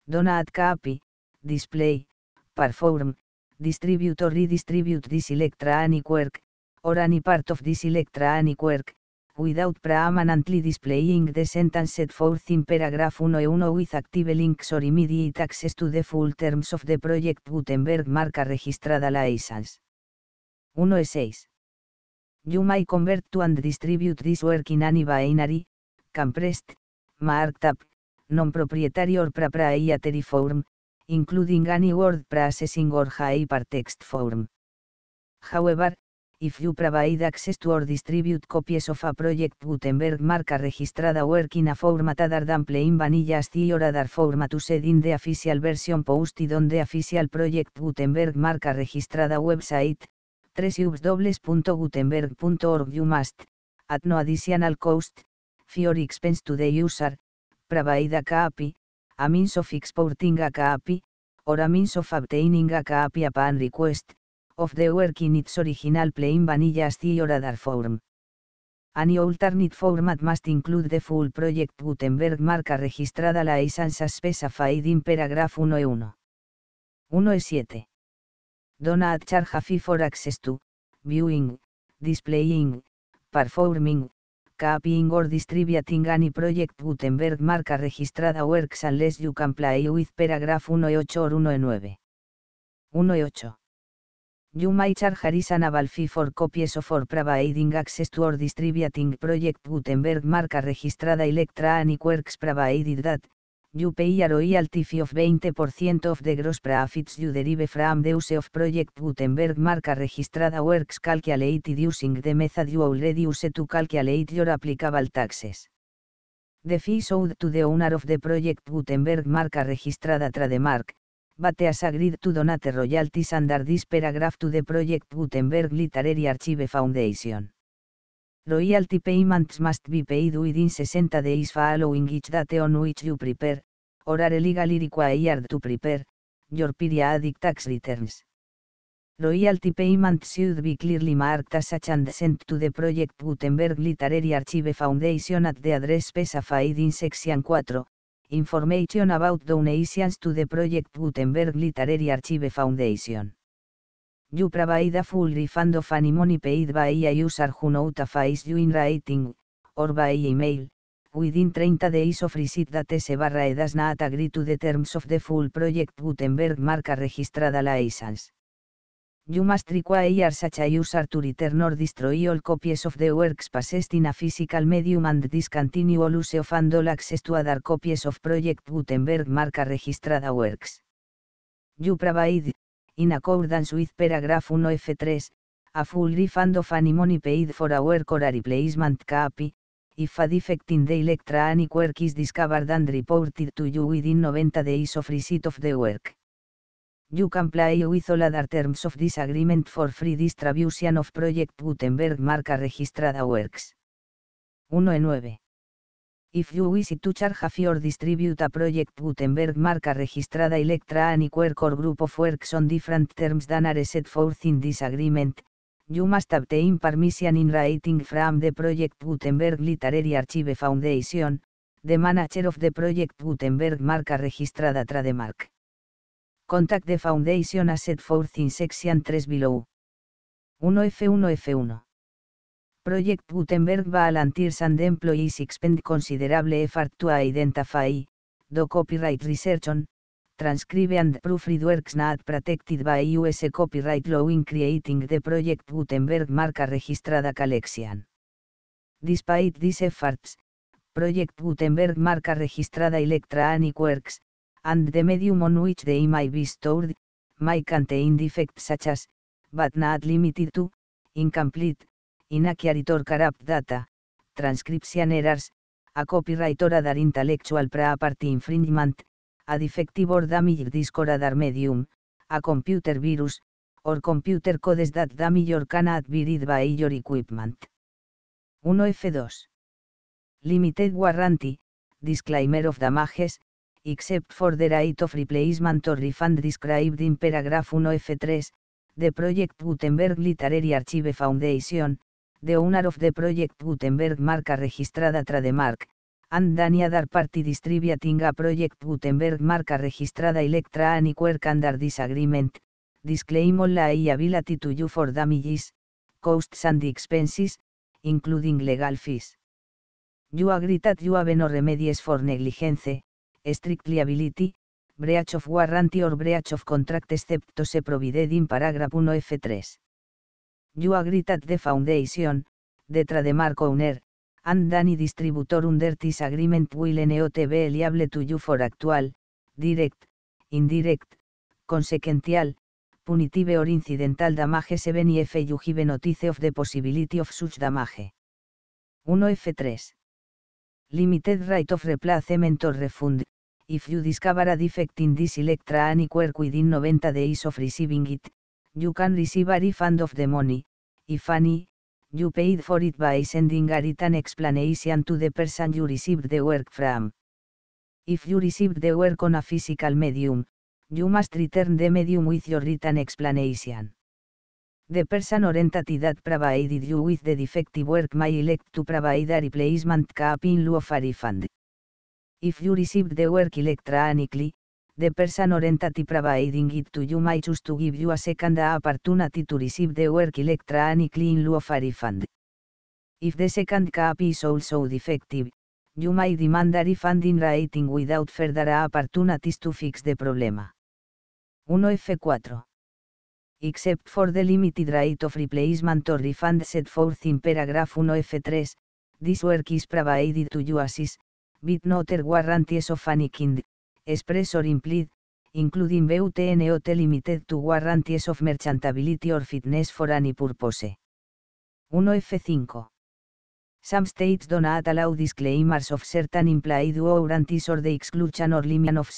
Donat copy, display, perform, distribute or redistribute this electronic work, or any part of this electronic work, without preamanantly displaying the sentence set forth in paragraph 1.1 e with active links or immediate access to the full terms of the project Gutenberg marca registrada license. E 1.6. You may convert to and distribute this work in any binary, compressed, marked up, non-proprietary or proprietary form, including any word processing or hypertext form. However, If you provide access to or distribute copies of a project Gutenberg marca registrada work in a format other than plain vanilla the or to format in the official version posted on the official project Gutenberg marca registrada website, 3 wgutenbergorg You must, at no additional cost, for expense to the user, provide a copy, a means of exporting a copy, or a means of obtaining a copy upon request, of the work in its original plain vanilla as the oradar form. Any alternate format must include the full project Gutenberg marca registrada la license specified in paragraph 1 1 Dona at charge fee for access to, viewing, displaying, performing, copying or distributing any project Gutenberg marca registrada works unless you can play with paragraph 1.8 e or e 8. You may charge fee for copies of for providing access to or distributing project Gutenberg marca registrada Electra and Quirks provided that, you pay a royalty fee of 20% of the gross profits you derive from the use of project Gutenberg marca registrada works calculated using the method you already use to calculate your applicable taxes. The fee owed to the owner of the project Gutenberg marca registrada trademark, but as agreed to donate royalties under this paragraph to the Project Gutenberg Literary Archive Foundation. Royalty payments must be paid within 60 days following each date on which you prepare, or are legally required to prepare, your periodic tax returns. Royalty payments should be clearly marked as such and sent to the Project Gutenberg Literary Archive Foundation at the address specified in section 4, Information about donations to the Project Gutenberg Literary Archive Foundation. You provide a full refund of any money paid by a user who notifies you in writing, or by email, within 30 days of receipt that se barra edas not agree to the terms of the full Project Gutenberg marca registrada license. You must require such a user to return or destroy all copies of the works possessed in a physical medium and discontinue all use of and all access to other copies of Project Gutenberg marca registrada works. You provide, in accordance with paragraph 1f3, a full refund of any money paid for a work or a replacement copy, if a defect in the electronic work is discovered and reported to you within 90 days of receipt of the work. you can play with all other terms of disagreement for free distribution of Project Gutenberg marca registrada works. 1 9. If you wish to charge a fee or distribute a Project Gutenberg marca registrada Electra and Quark or group of works on different terms than are set forth in this agreement, you must obtain permission in writing from the Project Gutenberg Literary Archive Foundation, the manager of the Project Gutenberg marca registrada trademark. Contact the foundation Asset Force forth in section 3 below. 1F1F1. Project Gutenberg va volunteers and employees expend considerable effort to identify, do copyright research on, transcribe and proofread works not protected by US copyright law in creating the Project Gutenberg marca registrada Calexian. Despite these efforts, Project Gutenberg marca registrada Electra Works, and the medium on which they may be stored, may contain defects such as, but not limited to, incomplete, inaccurate or corrupt data, transcription errors, a copyright or other intellectual property infringement, a defective or damaged disk or other medium, a computer virus, or computer codes that damage or cannot be read by your equipment. 1F2. Limited warranty, disclaimer of damages, except for the right of replacement or refund described in paragraph 1f3, the Project Gutenberg Literary Archive Foundation, the owner of the Project Gutenberg marca registrada trademark, and any other party distributing a Project Gutenberg marca registrada Electra any can under disagreement, disclaim all liability to you for damages, costs and expenses, including legal fees. You agree that you have no remedies for negligence, Strict liability, breach of warranty or breach of contract excepto se provided in paragraph 1f3. You agree that the foundation, de Marco owner, and any distributor under this agreement will not be liable to you for actual, direct, indirect, consequential, punitive or incidental damage even if you give notice of the possibility of such damage. 1F3. Limited right of replacement or refund. If you discover a defect in this electra electronic within 90 days of receiving it, you can receive a refund of the money, if any, you paid for it by sending a written explanation to the person you received the work from. If you received the work on a physical medium, you must return the medium with your written explanation. The person or entity that provided you with the defective work may elect to provide a replacement cap in lieu of a refund. If you received the work electronically, the person entity providing it to you may choose to give you a second opportunity to receive the work electronically in lieu of a refund. If the second copy is also defective, you may demand a refund in writing without further opportunities to fix the problema. 1F4. Except for the limited right of replacement or refund set forth in paragraph 1F3, this work is provided to you as is, noter warranties of any kind, express or implied, including not e limited to warranties of merchantability or fitness for any purpose. 1F5. Some states do not allow disclaimers of certain implied warranties or the exclusion or limit of